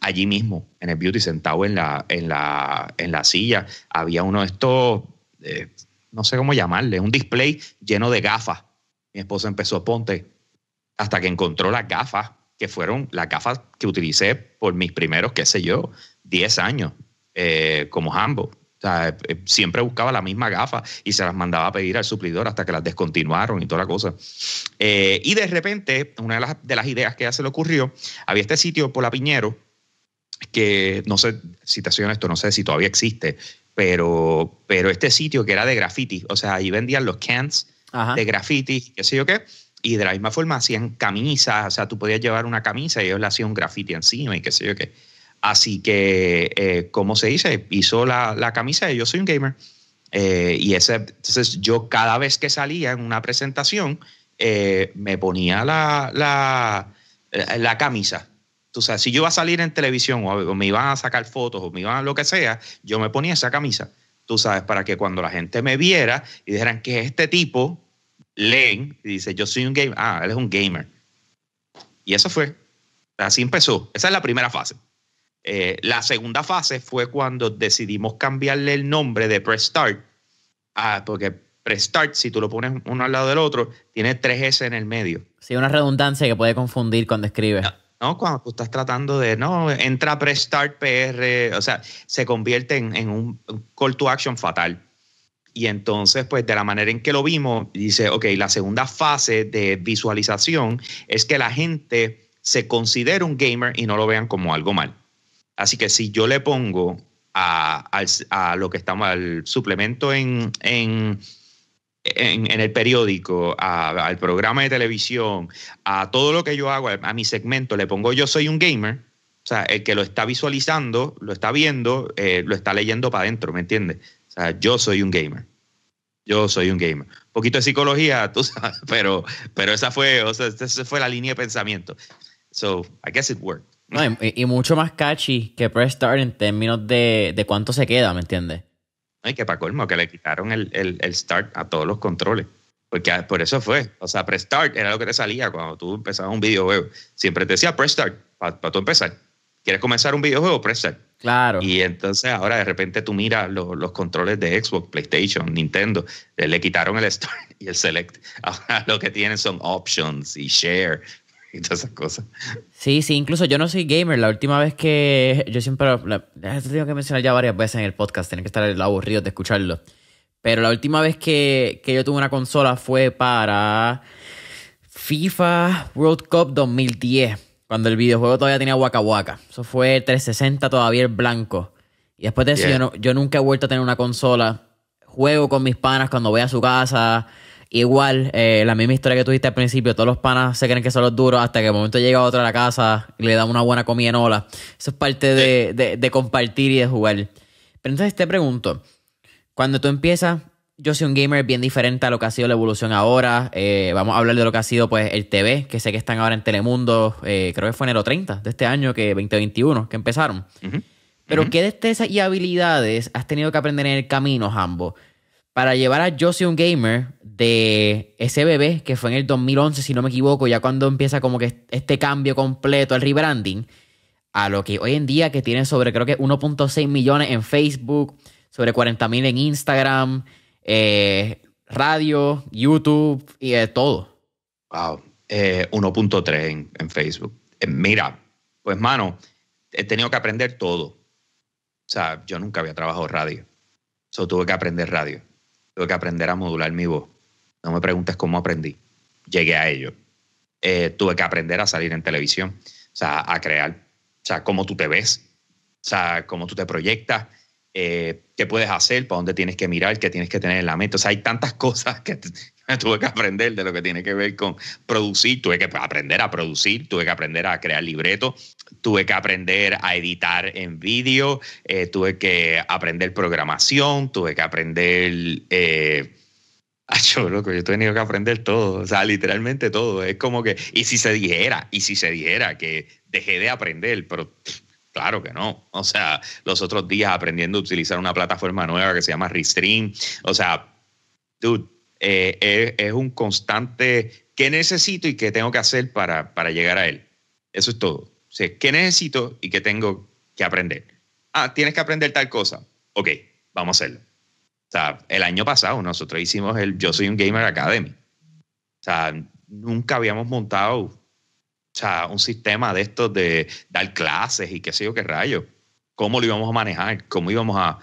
Allí mismo, en el beauty, sentado en la, en la, en la silla, había uno de estos eh, no sé cómo llamarle, un display lleno de gafas. Mi esposa empezó, a ponte, hasta que encontró las gafas, que fueron las gafas que utilicé por mis primeros, qué sé yo, 10 años, eh, como Hambo. O sea, eh, eh, siempre buscaba la misma gafa y se las mandaba a pedir al suplidor hasta que las descontinuaron y toda la cosa. y de repente, una de las, de las ideas que ya se le ocurrió, había este sitio por la Piñero, que no sé si te no sé si todavía existe, pero, pero este sitio que era de graffiti, o sea, ahí vendían los cans de graffiti, qué sé yo qué, y de la misma forma hacían camisas, o sea, tú podías llevar una camisa y ellos le hacían un graffiti encima y qué sé yo qué. Así que, eh, como se dice, hizo la, camisa de Yo Soy un Gamer. Eh, y ese, entonces yo cada vez que salía en una presentación eh, me ponía la, la, la camisa si yo iba a salir en televisión o, me iban a sacar fotos o me iban a lo que sea, yo me ponía esa camisa, tú sabes, para que cuando la gente me viera y dijeran que este tipo, leen y dice, yo soy un gamer, ah, él es un gamer. Y eso fue, así empezó, esa es la primera fase. Eh, la segunda fase fue cuando decidimos cambiarle el nombre de Press Start, porque Press Start, si tú lo pones uno al lado del otro, tiene tres S en el medio. Sí, una redundancia que puede confundir cuando escribes. ¿no? Cuando tú estás tratando de, no, entra Prestart PR, o sea, se convierte en, un call to action fatal. Y entonces, pues de la manera en que lo vimos, dice, ok, la segunda fase de visualización es que la gente se considere un gamer y no lo vean como algo mal. Así que si yo le pongo a, lo que estamos, al suplemento en, en en, el periódico, al programa de televisión, a todo lo que yo hago, a, mi segmento, le pongo yo soy un gamer, o sea, el que lo está visualizando, lo está viendo, eh, lo está leyendo para adentro, ¿me entiendes? O sea, yo soy un gamer. Yo soy un gamer. Un poquito de psicología, <laughs> tú sabes, pero, pero esa, fue, o sea, esa fue la línea de pensamiento. So, I guess it worked. y, mucho más catchy que Press Start en términos de, de cuánto se queda, ¿me entiendes? y que para colmo, que le quitaron el, start a todos los controles. Porque por eso fue. O sea, pre era lo que te salía cuando tú empezabas un videojuego. Siempre te decía pre-start, para tú empezar. ¿Quieres comenzar un videojuego? prestart Claro. Y entonces ahora de repente tú miras los controles de Xbox, PlayStation, Nintendo, eh, le quitaron el Start <laughs> y el Select. Ahora lo que tienen son Options y Share y todas esas cosas. Sí, sí, incluso yo no soy gamer. La última vez que yo siempre, esto tengo que mencionar ya varias veces en el podcast, tienen que estar aburrido de escucharlo. Pero la última vez que, yo tuve una consola fue para FIFA World Cup 2010, cuando el videojuego todavía tenía Waka Waka. Eso fue 360 todavía el blanco. Y después de eso yo nunca he vuelto a tener una consola. Juego con mis panas cuando voy a su casa Igual, eh, la misma historia que tuviste al principio, todos los panas se creen que son los duros hasta que el momento llega otro a la casa y le da una buena comida en ola. Eso es parte de, de, compartir y de jugar. Pero entonces te pregunto, cuando tú empiezas, yo soy un gamer bien diferente a lo que ha sido la evolución ahora. Eh, vamos a hablar de lo que ha sido pues el TV, que sé que están ahora en Telemundo, eh, creo que fue enero 30 de este año, que 2021, que empezaron. Pero ¿qué destrezas y habilidades has tenido que aprender en el camino, Hambo? Para llevar a Yo soy un gamer de ese bebé, que fue en el 2011, si no me equivoco, ya cuando empieza como que este cambio completo, el rebranding, a lo que hoy en día que tiene sobre creo que 1.6 millones en Facebook, sobre 40 mil en Instagram, eh, radio, YouTube y todo. Wow, 1.3 eh, en, en, Facebook. Eh, mira, pues mano, he tenido que aprender todo. O sea, yo nunca había trabajado radio. solo tuve que aprender radio. Tuve que aprender a modular mi voz no me preguntes cómo aprendí. Llegué a ello. Eh, tuve que aprender a salir en televisión, o sea, a crear, o sea, cómo tú te ves, o sea, cómo tú te proyectas, eh, qué puedes hacer, para dónde tienes que mirar, qué tienes que tener en la mente. O sea, hay tantas cosas <laughs> que tuve que aprender de lo que tiene que ver con producir, tuve que aprender a producir, tuve que aprender a crear libretos, tuve que aprender a editar en vídeo, eh, tuve que aprender programación, tuve que aprender... Acho, loco, yo he tenido que aprender todo, o sea, literalmente todo. Es como que, y si se dijera, y si se dijera que dejé de aprender, pero Claro que no. O sea, los otros días aprendiendo a utilizar una plataforma nueva que se llama Restream. O sea, tú eh, eh, es, un constante qué necesito y qué tengo que hacer para, para llegar a él. Eso es todo. O sea, qué necesito y qué tengo que aprender. Ah, tienes que aprender tal cosa. Ok, vamos a hacerlo el año pasado nosotros hicimos el Yo Soy un Gamer Academy. O sea, nunca habíamos montado o un sistema de estos de dar clases y qué sé yo qué rayo. ¿Cómo lo íbamos a manejar? ¿Cómo íbamos a,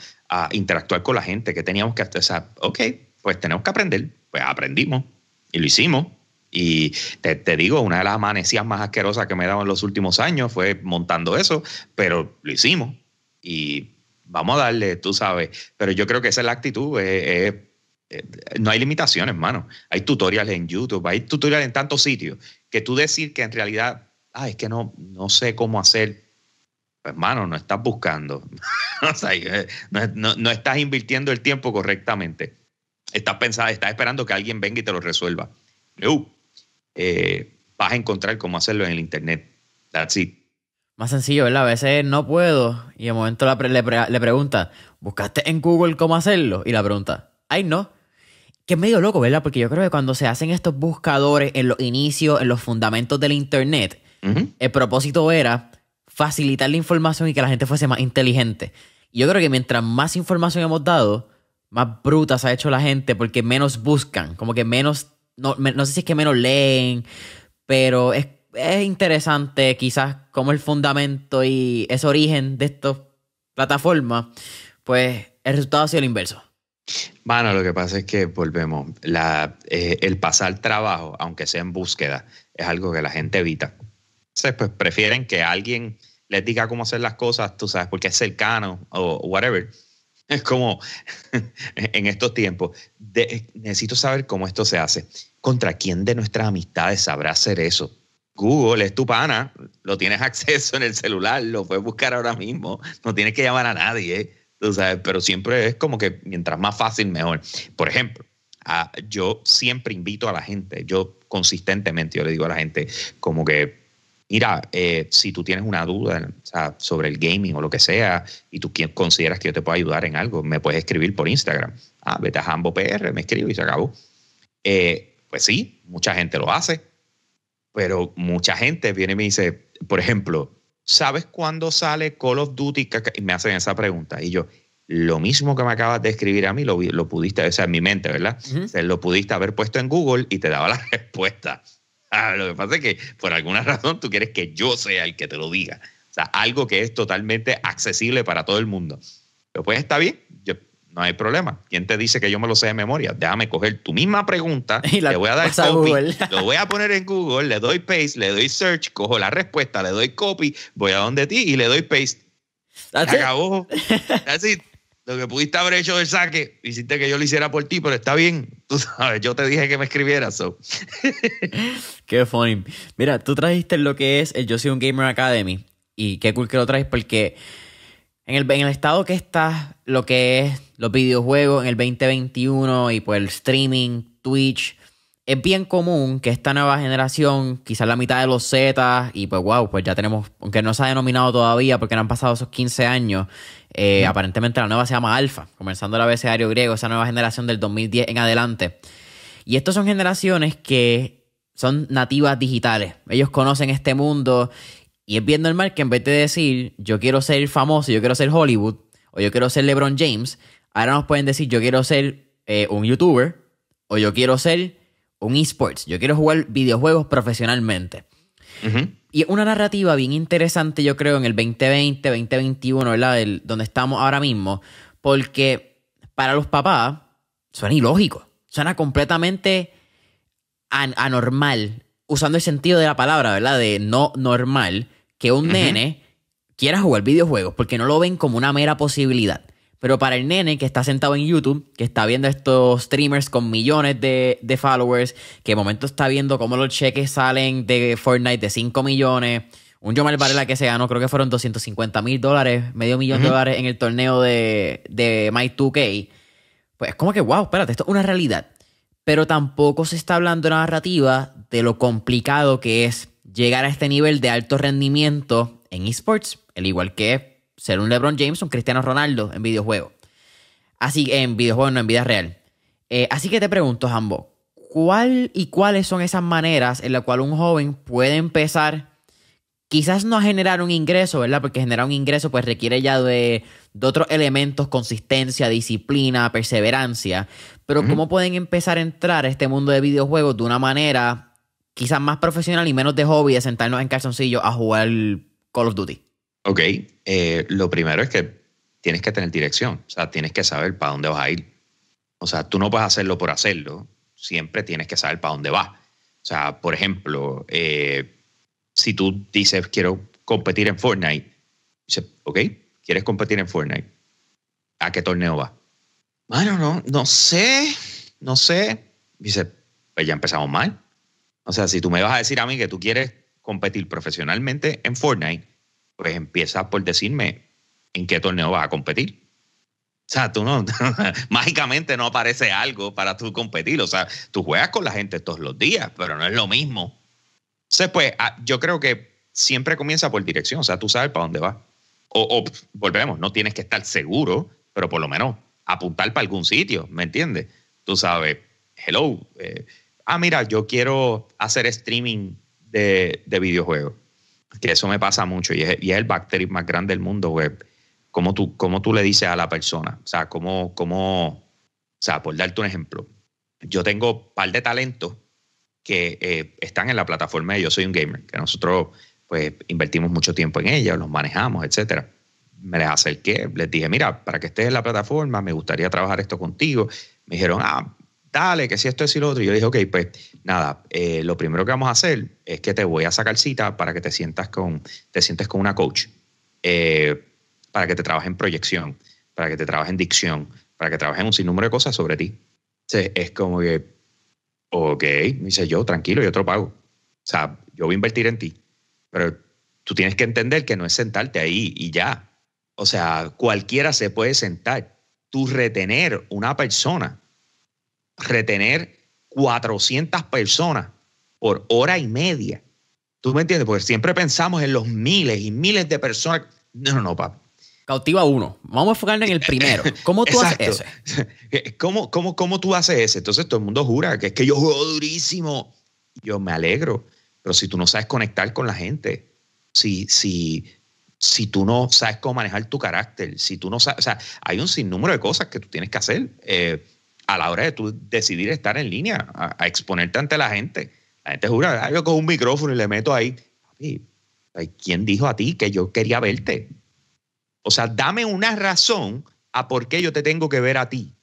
interactuar con la gente? ¿Qué teníamos que hacer? O sea, ok, pues tenemos que aprender. Pues aprendimos y lo hicimos. Y te, digo, una de las amanecidas más asquerosas que me he dado en los últimos años fue montando eso, pero lo hicimos. Y vamos a darle, tú sabes. Pero yo creo que esa es la actitud. no hay limitaciones, mano. Hay tutoriales en YouTube, hay tutoriales en tantos sitios que tú decir que en realidad, ah, es que no, no sé cómo hacer. Pues, hermano, no estás buscando. <laughs> Eh, no, estás invirtiendo el tiempo correctamente. Estás pensando, estás esperando que alguien venga y te lo resuelva. Eh, vas a encontrar cómo hacerlo en el Internet. That's it más sencillo, ¿verdad? A veces no puedo y de momento le, pregunta, ¿buscaste en Google cómo hacerlo? Y la pregunta, ¡ay no! Que es medio loco, ¿verdad? Porque yo creo que cuando se hacen estos buscadores en los inicios, en los fundamentos del Internet, el propósito era facilitar la información y que la gente fuese más inteligente. Y yo creo que mientras más información hemos dado, más brutas ha hecho la gente porque menos buscan, como que menos, no, no sé si es que menos leen, pero es es interesante quizás como el fundamento y ese origen de estas plataformas, pues el resultado ha sido el inverso. Bueno, lo que pasa es que volvemos, la, eh, el pasar trabajo, aunque sea en búsqueda, es algo que la gente evita. Entonces, pues prefieren que alguien les diga cómo hacer las cosas, tú sabes, porque es cercano o whatever. Es como <laughs> en estos tiempos, necesito saber cómo esto se hace. ¿Contra quién de nuestras amistades sabrá hacer eso? Google es tu pana, lo tienes <laughs> acceso en el celular, lo puedes buscar ahora mismo, no tienes que llamar a nadie, pero siempre es como que mientras más fácil, mejor. Por ejemplo, yo siempre invito a la gente, yo consistentemente yo le digo a la gente como que, mira, eh, si tú tienes una duda sobre el gaming o lo que sea y tú consideras que yo te puedo ayudar en algo, me puedes escribir por Instagram. Ah, vete a Jambo me escribo y se acabó. Eh, pues sí, mucha gente lo hace pero mucha gente viene y me dice, por ejemplo, ¿sabes cuándo sale Call of Duty? Y me hacen esa pregunta. Y yo, lo mismo que me acabas de escribir a mí, lo, pudiste, o sea, en mi mente, ¿verdad? lo pudiste haber puesto en Google y te daba la <laughs> respuesta. Ah, lo que pasa es que por alguna razón tú quieres que yo sea el que te lo diga. O sea, algo que es totalmente accesible para todo el mundo. Pero pues está bien, no hay problema. ¿Quién te dice que yo me lo sé de memoria? Déjame coger tu misma pregunta, <laughs> y voy a dar copy, lo voy a poner en Google, le doy paste, le doy search, cojo la respuesta, le doy copy, voy a donde ti y le doy paste. acabó. Lo que pudiste haber hecho del saque, hiciste que yo lo hiciera por ti, pero está bien. Tú sabes, yo te dije que me escribieras. <laughs> Qué funny. Mira, tú trajiste lo que es el Yo Soy un Gamer Academy. Y qué cool que lo traes porque en el, estado que está lo que es los videojuegos en el 2021 y pues el streaming, Twitch, es bien común que esta nueva generación, quizás la mitad de los Z, y pues wow, pues ya tenemos, aunque no se ha denominado todavía porque no han pasado esos 15 años, eh, aparentemente la nueva se llama Alfa, comenzando el abecedario griego, esa nueva generación del 2010 en adelante. Y estas son generaciones que son nativas digitales, ellos conocen este mundo y es bien normal que en vez de decir, yo quiero ser famoso, yo quiero ser Hollywood, o yo quiero ser LeBron James, ahora nos pueden decir, yo quiero ser eh, un YouTuber, o yo quiero ser un esports, yo quiero jugar videojuegos profesionalmente. y es Y una narrativa bien interesante, yo creo, en el 2020, 2021, ¿verdad? donde estamos ahora mismo, porque para los papás suena ilógico, suena completamente anormal, usando el sentido de la palabra, ¿verdad? De no normal, que un nene quiera jugar videojuegos porque no lo ven como una mera posibilidad. Pero para el nene que está sentado en YouTube, que está viendo estos streamers con millones de, followers, que de momento está viendo cómo los cheques salen de Fortnite de 5 millones, un Jomar Varela que se ganó, creo que fueron 250 mil dólares, medio millón de dólares en el torneo de, de My2K. Pues es como que, wow, espérate, esto es una realidad. Pero tampoco se está hablando de narrativa de lo complicado que es llegar a este nivel de alto rendimiento en esports, al igual que ser un LeBron James o un Cristiano Ronaldo en videojuego, Así en videojuego no en vida real. Eh, así que te pregunto, Jambo, ¿cuál y cuáles son esas maneras en las cuales un joven puede empezar? quizás no a generar un ingreso, ¿verdad? Porque generar un ingreso pues requiere ya de, otros elementos, consistencia, disciplina, perseverancia. Pero ¿cómo pueden empezar a entrar a este mundo de videojuegos de una manera quizás más profesional y menos de hobby de sentarnos en calzoncillo a jugar Call of Duty? Ok, eh, lo primero es que tienes que tener dirección, o sea, tienes que saber para dónde vas a ir. O sea, tú no puedes hacerlo por hacerlo, siempre tienes que saber para dónde vas. O sea, por ejemplo, eh, si tú dices quiero competir en Fortnite, dices, ok, ¿quieres competir en Fortnite? ¿A qué torneo vas? Bueno, no, no sé, no sé. Dice, pues ya empezamos mal. O sea, si tú me vas a decir a mí que tú quieres competir profesionalmente en Fortnite, pues empieza por decirme en qué torneo vas a competir. O sea, tú no, <laughs> mágicamente no aparece algo para tú competir. O sea, tú juegas con la gente todos los días, pero no es lo mismo. Entonces, pues, ah, yo creo que siempre comienza por dirección. O sea, tú sabes para dónde vas. O, volvemos, no tienes que estar seguro, pero por lo menos apuntar para algún sitio, ¿me entiendes? Tú sabes, hello, eh, ah, mira, yo quiero hacer streaming de, de videojuegos. Que eso me pasa mucho y es, el bacterio más grande del mundo, web. Pues, ¿Cómo tú, ¿Cómo tú le dices a la persona? O sea, ¿cómo, cómo, o sea, por darte un ejemplo, yo tengo un par de talentos que eh, están en la plataforma de Yo Soy un Gamer, que nosotros pues invertimos mucho tiempo en ella, los manejamos, etcétera. Me les acerqué, les dije, mira, para que estés en la plataforma, me gustaría trabajar esto contigo. Me dijeron, ah, dale, que si esto es y lo otro. Y yo dije, ok, pues nada, eh, lo primero que vamos a hacer es que te voy a sacar cita para que te sientas con, te sientes con una coach, eh, para que te trabaje en proyección, para que te trabaje en dicción, para que trabaje en un sinnúmero de cosas sobre ti. Entonces, es como que, ok, me dice yo, tranquilo, yo te pago. O sea, yo voy a invertir en ti, pero tú tienes que entender que no es sentarte ahí y ya. O sea, cualquiera se puede sentar. Tú retener una persona retener 400 personas por hora y media. ¿Tú me entiendes? Porque siempre pensamos en los miles y miles de personas. No, no, no, papá. Cautiva uno. Vamos a enfocarnos en el primero. ¿Cómo tú haces eso? <laughs> cómo, tú haces ese? Entonces todo el mundo jura que es que yo juego durísimo. Yo me alegro. Pero si tú no sabes conectar con la gente, si, si, si tú no sabes cómo manejar tu carácter, si tú no sabes, o sea, hay un sinnúmero de cosas que tú tienes que hacer. Eh, a la hora de tú decidir estar en línea, a, exponerte ante la gente. La gente jura, ah, yo con un micrófono y le meto ahí. ¿quién dijo a ti que yo quería verte? O sea, dame una razón a por qué yo te tengo que ver a ti.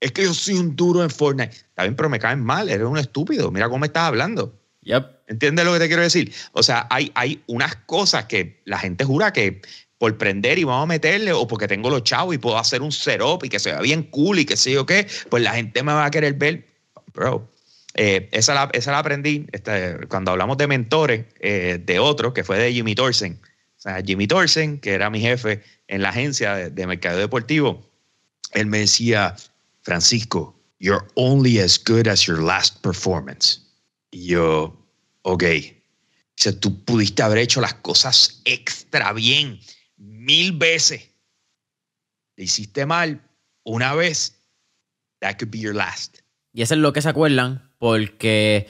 Es que yo soy un duro en Fortnite. Está bien, pero me caen mal, eres un estúpido. Mira cómo me estás hablando. ya ¿Entiendes lo que te quiero decir? O sea, hay, hay unas cosas que la gente jura que por prender y vamos a meterle, o porque tengo los chavos y puedo hacer un setup y que se vea bien cool y que sé yo qué, pues la gente me va a querer ver. Bro, eh, esa, la, esa, la, aprendí este, cuando hablamos de mentores eh, de otro, que fue de Jimmy Torsen. O sea, Jimmy Torsen, que era mi jefe en la agencia de, de mercado deportivo, él me decía, Francisco, you're only as good as your last performance. Y yo, ok. O sea, tú pudiste haber hecho las cosas extra bien mil veces. Te hiciste mal una vez. That could be your last. Y eso es lo que se acuerdan, porque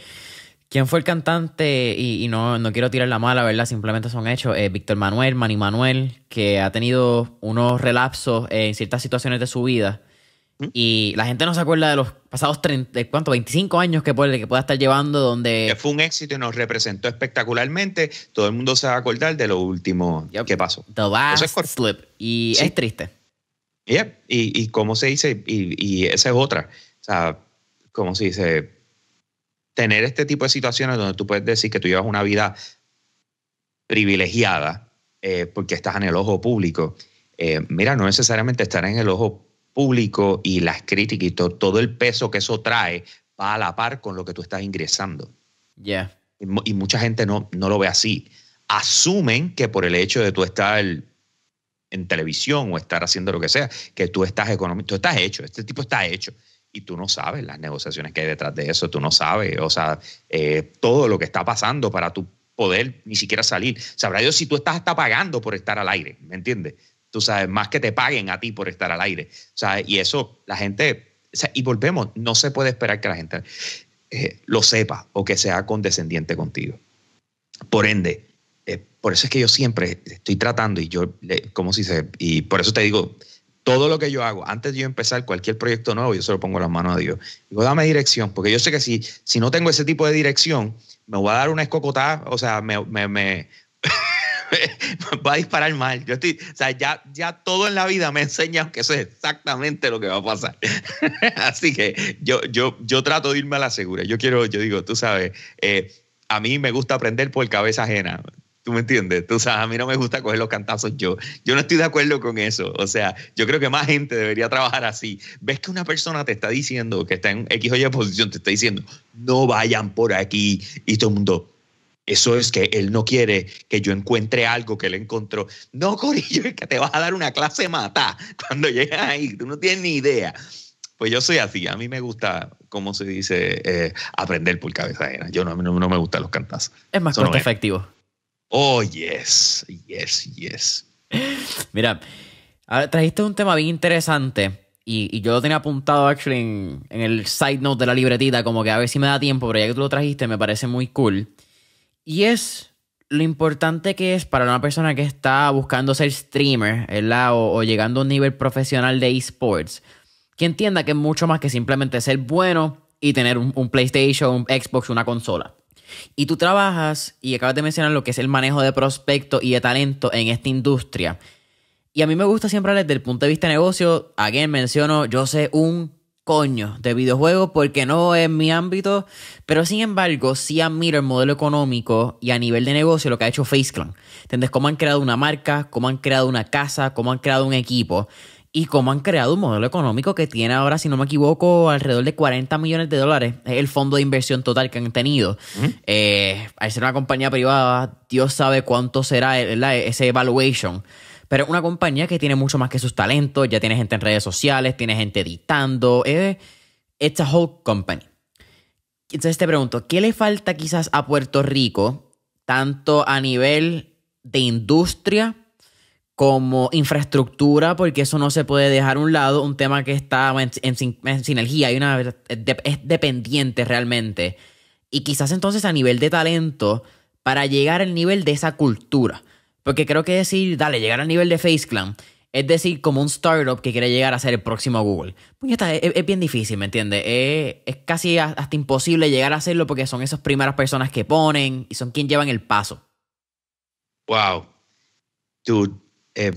¿quién fue el cantante? Y, no, quiero tirar la mala, ¿verdad? Simplemente son hechos. Eh, Víctor Manuel, Manny Manuel, que ha tenido unos relapsos en ciertas situaciones de su vida y la gente no se acuerda de los pasados 30, ¿cuánto? 25 años que, puede, que pueda estar llevando donde... fue un éxito y nos representó espectacularmente. Todo el mundo se va a acordar de lo último que pasó. The last Eso es slip. Y es triste. Y, y cómo se dice, y, esa es otra. O sea, como se dice, tener este tipo de situaciones donde tú puedes decir que tú llevas una vida privilegiada eh, porque estás en el ojo público. Eh, mira, no necesariamente estar en el ojo público y las críticas y todo el peso que eso trae va a la par con lo que tú estás ingresando. Y, mucha gente no, no lo ve así. Asumen que por el hecho de tú estar en televisión o estar haciendo lo que sea, que tú estás económico, tú estás hecho, este tipo está hecho. Y tú no sabes las negociaciones que hay detrás de eso, tú no sabes, o sea, eh, todo lo que está pasando para tu poder ni siquiera salir. Sabrá Dios si tú estás hasta pagando por estar al aire, ¿me entiendes? tú sabes, más que te paguen a ti por estar al aire. Y eso, la gente, y volvemos, no se puede esperar que la gente eh, lo sepa o que sea condescendiente contigo. Por ende, eh, por eso es que yo siempre estoy tratando y yo, como si se, y por eso te digo, todo lo que yo hago, antes de yo empezar cualquier proyecto nuevo, yo se lo pongo las manos a Dios. Digo, dame dirección, porque yo sé que si, si no tengo ese tipo de dirección, me voy a dar una escocotada, o sea, me, me, <laughs> va a disparar mal. Yo estoy, o sea, ya, ya todo en la vida me ha enseñado que eso es exactamente lo que va a pasar. <laughs> Así que yo, yo, yo trato de irme a la segura. Yo quiero, yo digo, tú sabes, eh, a mí me gusta aprender por cabeza ajena. ¿Tú me entiendes? Tú sabes, a mí no me gusta coger los cantazos yo. Yo no estoy de acuerdo con eso. O sea, yo creo que más gente debería trabajar así. Ves que una persona te está diciendo que está en X o Y posición, te está diciendo, no vayan por aquí. Y todo el mundo, eso es que él no quiere que yo encuentre algo que él encontró. No, Corillo, es que te vas a dar una clase mata cuando llegas ahí. Tú no tienes ni idea. Pues yo soy así. A mí me gusta, como se dice, eh, aprender por cabeza ajena. Yo no, no, me gustan los cantazos. Es más costo efectivo. Oh, yes, yes, yes. Mira, ah, trajiste un tema bien interesante. Y, yo lo tenía apuntado actually en, el side note de la libretita, como que a ver si me da tiempo, pero ya que tú lo trajiste, me parece muy cool. Y es lo importante que es para una persona que está buscando ser streamer, ¿verdad? O, llegando a un nivel profesional de esports, que entienda que es mucho más que simplemente ser bueno y tener un, PlayStation, un Xbox, una consola. Y tú trabajas, y acabas de mencionar lo que es el manejo de prospecto y de talento en esta industria. Y a mí me gusta siempre desde el punto de vista de negocio, again menciono, yo sé un coño de videojuegos porque no es mi ámbito, pero sin embargo sí admiro el modelo económico y a nivel de negocio lo que ha hecho Face Clan. ¿Entendés? Cómo han creado una marca, cómo han creado una casa, cómo han creado un equipo y cómo han creado un modelo económico que tiene ahora, si no me equivoco, alrededor de 40 millones de dólares. Es el fondo de inversión total que han tenido. Eh, al ser una compañía privada, Dios sabe cuánto será ese evaluation. Pero una compañía que tiene mucho más que sus talentos, ya tiene gente en redes sociales, tiene gente editando, es it's a whole company. Entonces te pregunto, ¿qué le falta quizás a Puerto Rico, tanto a nivel de industria como infraestructura? Porque eso no se puede dejar a un lado, un tema que está en, en sinergia, es dependiente realmente. Y quizás entonces a nivel de talento, para llegar al nivel de esa cultura. Porque creo que decir, dale, llegar al nivel de Faceclan es decir, como un startup que quiere llegar a ser el próximo Google. Puñeta, es, es bien difícil, ¿me entiendes? Es, casi hasta imposible llegar a hacerlo porque son esas primeras personas que ponen y son quienes llevan el paso. Wow. Dude, eh,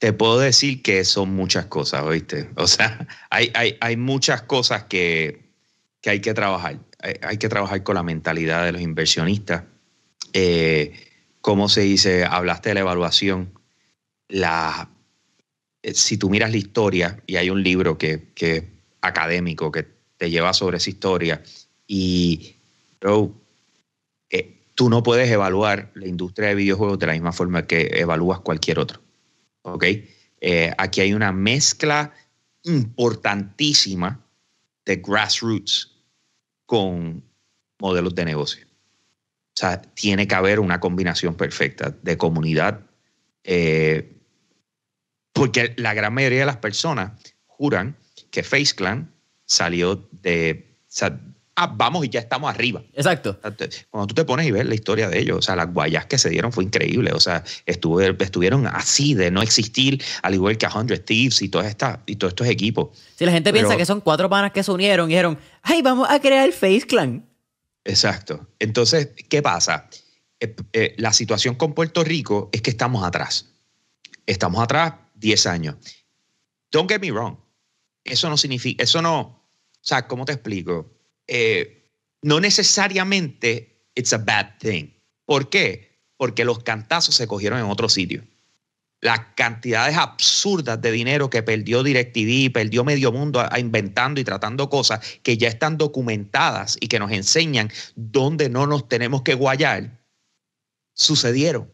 te puedo decir que son muchas cosas, ¿oíste? O sea, hay, hay, muchas cosas que, hay que trabajar. Hay, hay, que trabajar con la mentalidad de los inversionistas. Eh, ¿cómo se dice? Hablaste de la evaluación. La, eh, si tú miras la historia, y hay un libro que, académico que te lleva sobre esa historia, y eh, tú no puedes evaluar la industria de videojuegos de la misma forma que evalúas cualquier otro. ¿Ok? Eh, aquí hay una mezcla importantísima de grassroots con modelos de negocio. O sea, tiene que haber una combinación perfecta de comunidad, eh, porque la gran mayoría de las personas juran que Face Clan salió de... O sea, ah, vamos y ya estamos arriba. Exacto. Cuando tú te pones y ves la historia de ellos, o sea, las guayas que se dieron fue increíble. O sea, estuvieron, así de no existir, al igual que a 100 Thieves y, esta, y todos estos equipos. Si la gente piensa que son cuatro panas que se unieron y dijeron, ay, vamos a crear Face Clan. Exacto. Entonces, ¿qué pasa? Eh, eh, la situación con Puerto Rico es que estamos atrás. Estamos atrás 10 años. Don't get me wrong. Eso no significa, eso no, o sea, ¿cómo te explico? Eh, no necesariamente it's a bad thing. ¿Por qué? Porque los cantazos se cogieron en otro sitio las cantidades absurdas de dinero que perdió DirecTV, perdió Medio Mundo inventando y tratando cosas que ya están documentadas y que nos enseñan dónde no nos tenemos que guayar, sucedieron.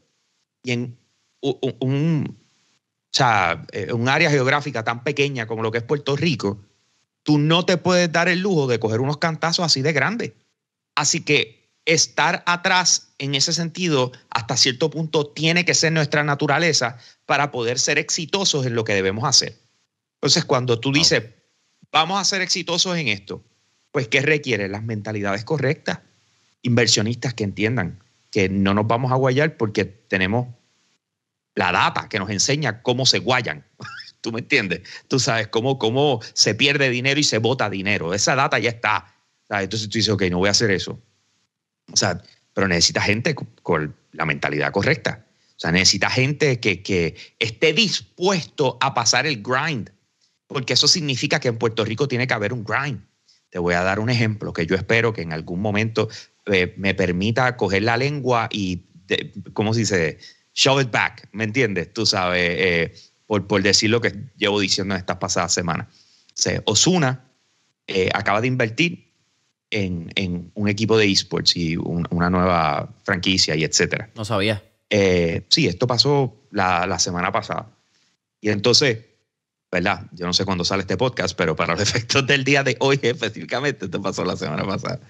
Y en un, eh, un área geográfica tan pequeña como lo que es Puerto Rico, tú no te puedes dar el lujo de coger unos cantazos así de grandes. Así que estar atrás en ese sentido hasta cierto punto tiene que ser nuestra naturaleza para poder ser exitosos en lo que debemos hacer. Entonces, cuando tú ah, dices, vamos a ser exitosos en esto, pues ¿qué requiere? Las mentalidades correctas, inversionistas que entiendan que no nos vamos a guayar porque tenemos la data que nos enseña cómo se guayan. <laughs> ¿Tú me entiendes? Tú sabes cómo, cómo se pierde dinero y se bota dinero. Esa data ya está. Entonces tú dices, ok, no voy a hacer eso o sea, pero necesita gente con la mentalidad correcta. O sea, necesita gente que, que, esté dispuesto a pasar el grind, porque eso significa que en Puerto Rico tiene que haber un grind. Te voy a dar un ejemplo que yo espero que en algún momento eh, me permita coger la lengua y, ¿cómo se dice? Shove it back, ¿me entiendes? Tú sabes, eh, por, por, decir lo que llevo diciendo en estas pasadas semanas. O sea, Osuna eh, acaba de invertir en, un equipo de esports y una nueva franquicia y etcétera. No sabía. Eh, sí, esto pasó la, semana pasada. Y entonces, ¿verdad? Yo no sé cuándo sale este podcast, pero para los <laughs> efectos del día de hoy específicamente, esto pasó la semana pasada.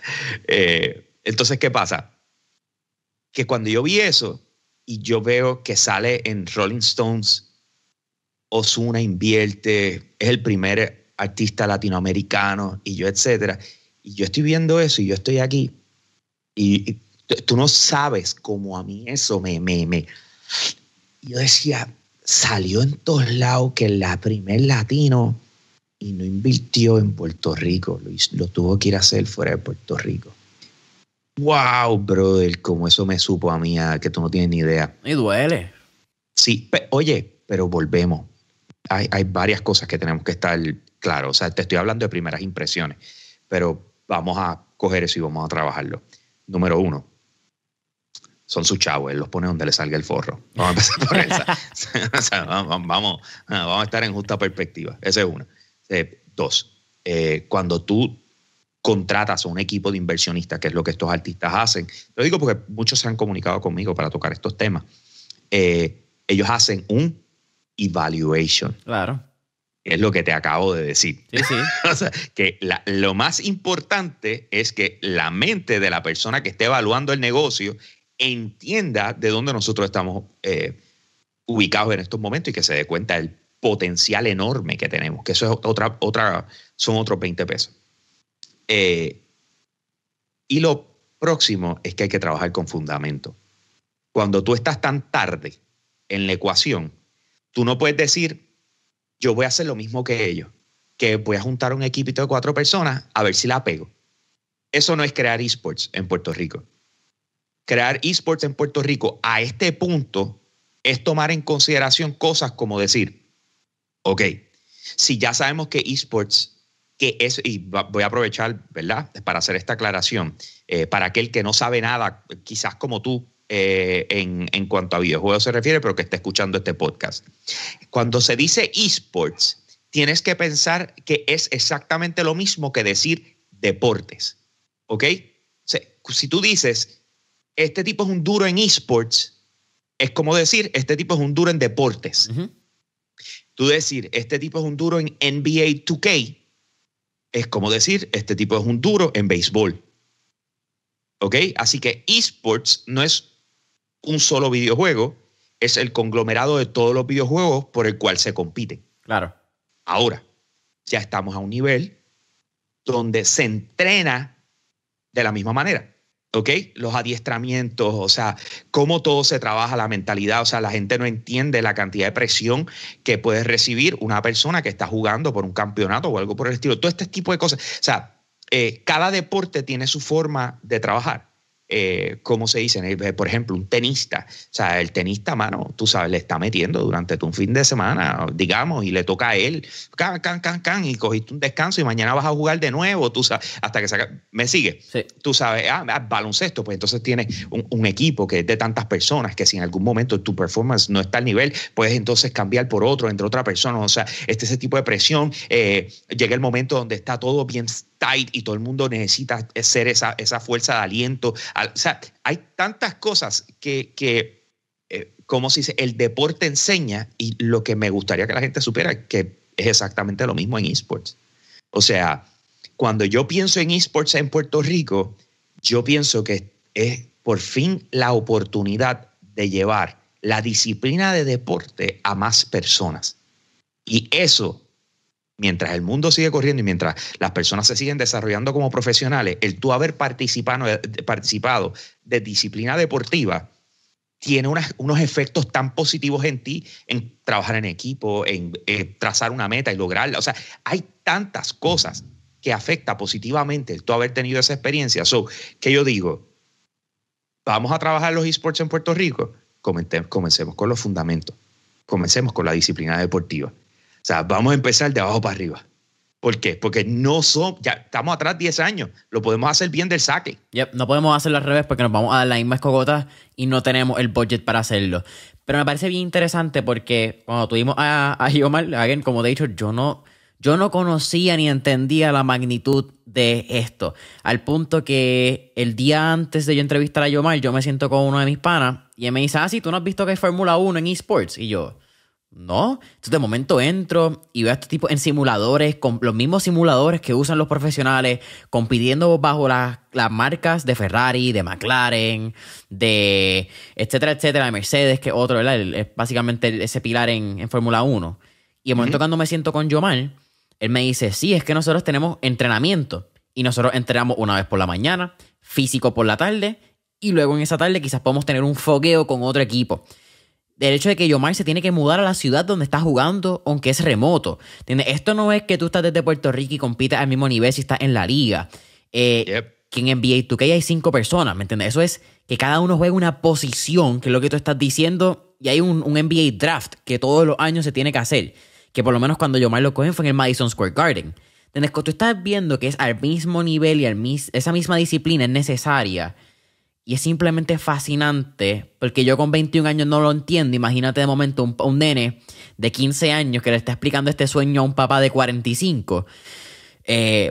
Eh, entonces, ¿qué pasa? Que cuando yo vi eso y yo veo que sale en Rolling Stones, Osuna invierte, es el primer artista latinoamericano y yo, etcétera y yo estoy viendo eso y yo estoy aquí. Y, tú no sabes cómo a mí eso me, me, me. Yo decía, salió en todos lados que la primer latino y no invirtió en Puerto Rico, lo, tuvo que ir a hacer fuera de Puerto Rico. Wow, brother, como eso me supo a mí, que tú no tienes ni idea. Y duele. Sí, oye, pero volvemos. Hay, varias cosas que tenemos que estar claros. O sea, te estoy hablando de primeras impresiones, pero vamos a coger eso y vamos a trabajarlo. Número uno, son sus chavos, los pone donde le salga el forro. Vamos a empezar por <laughs> <laughs> ah, vamos, a estar en justa perspectiva. Ese es una. Eh, dos, eh, cuando tú contratas a un equipo de inversionistas, que es lo que estos artistas hacen, lo digo porque muchos se han comunicado conmigo para tocar estos temas, eh, ellos hacen un evaluation. Claro es lo que te acabo de decir. <laughs> que lo más importante es que la mente de la persona que esté evaluando el negocio entienda de dónde nosotros estamos eh, ubicados en estos momentos y que se dé cuenta del potencial enorme que tenemos, que eso es otra, otra, son otros 20 pesos. Eh, y lo próximo es que hay que trabajar con fundamento. Cuando tú estás tan tarde en la ecuación, tú no puedes decir, yo voy a hacer lo mismo que ellos, que voy a juntar un equipito de cuatro personas a ver si la pego. Eso no es crear esports en Puerto Rico. Crear esports en Puerto Rico a este punto es tomar en consideración cosas como decir, ok, si ya sabemos que esports, que es, y voy a aprovechar, ¿verdad?, para hacer esta aclaración, eh, para aquel que no sabe nada, quizás como tú, eh, en, cuanto a videojuegos se refiere, pero que está escuchando este podcast. Cuando se dice esports, tienes que pensar que es exactamente lo mismo que decir deportes. ¿Ok? si tú dices, este tipo es un duro en esports, es como decir, este tipo es un duro en deportes. Tú decir, este tipo es un duro en NBA 2K, es como decir, este tipo es un duro en béisbol. ¿Ok? Así que esports no es un solo videojuego, es el conglomerado de todos los videojuegos por el cual se compiten. Claro. Ahora, ya estamos a un nivel donde se entrena de la misma manera. ¿Ok? Los adiestramientos, o sea, cómo todo se trabaja, la mentalidad, o sea, la gente no entiende la cantidad de presión que puede recibir una persona que está jugando por un campeonato o algo por el estilo. Todo este tipo de cosas. O sea, eh, cada deporte tiene su forma de trabajar eh, ¿cómo se dice, eh, Por ejemplo, un tenista. O sea, el tenista, mano, tú sabes, le está metiendo durante un fin de semana, digamos, y le toca a él, can, can, can, can, y cogiste un descanso y mañana vas a jugar de nuevo, tú sabes, hasta que me sigue. Tú sabes, ah, ah, baloncesto, pues entonces tienes un, equipo que es de tantas personas que si en algún momento tu performance no está al nivel, puedes entonces cambiar por otro, entre otra persona. O sea, este ese tipo de presión. Eh, llega el momento donde está todo bien tight y todo el mundo necesita ser esa, esa fuerza de aliento. O sea, hay tantas cosas que, que eh, como se dice, el deporte enseña y lo que me gustaría que la gente supiera que es exactamente lo mismo en esports. O sea, cuando yo pienso en esports en Puerto Rico, yo pienso que es por fin la oportunidad de llevar la disciplina de deporte a más personas. Y eso mientras el mundo sigue corriendo y mientras las personas se siguen desarrollando como profesionales, el tú haber eh, participado, de disciplina deportiva tiene unos efectos tan positivos en ti, en trabajar en equipo, en, eh, trazar una meta y lograrla. O sea, hay tantas cosas que afecta positivamente el tú haber tenido esa experiencia. So, que yo digo, vamos a trabajar los esports en Puerto Rico, comencemos con los fundamentos, comencemos con la disciplina deportiva vamos a empezar de abajo para arriba. ¿Por qué? Porque no somos, ya estamos atrás 10 años, lo podemos hacer bien del saque. Yep, no podemos hacerlo al revés porque nos vamos a dar las mismas escogota y no tenemos el budget para hacerlo. Pero me parece bien interesante porque cuando tuvimos a, Yomar, como yo no, yo no conocía ni entendía la magnitud de esto. Al punto que el día antes de yo entrevistar a Yomar, yo me siento con uno de mis panas y él me dice, ah, sí, tú no has visto que hay Fórmula 1 en esports. Y yo, no. Entonces, de momento entro y veo a este tipo en simuladores, con los mismos simuladores que usan los profesionales, compitiendo bajo las, marcas de Ferrari, de McLaren, de etcétera, etcétera, de Mercedes, que otro, ¿verdad? Es básicamente ese pilar en, Fórmula 1. Y el momento cuando me siento con Yomar, él me dice: Sí, es que nosotros tenemos entrenamiento. Y nosotros entrenamos una vez por la mañana, físico por la tarde, y luego en esa tarde quizás podemos tener un fogueo con otro equipo el hecho de que Yomar se tiene que mudar a la ciudad donde está jugando, aunque es remoto. tiene Esto no es que tú estás desde Puerto Rico y compitas al mismo nivel si estás en la liga. Eh, Que en NBA 2K hay cinco personas, ¿me entiendes? Eso es que cada uno juega una posición, que es lo que tú estás diciendo, y hay un, NBA draft que todos los años se tiene que hacer. Que por lo menos cuando Yomar lo cogen fue en el Madison Square Garden. que Tú estás viendo que es al mismo nivel y al esa misma disciplina es necesaria y es simplemente fascinante, porque yo con 21 años no lo entiendo. Imagínate de momento un, nene de 15 años que le está explicando este sueño a un papá de 45.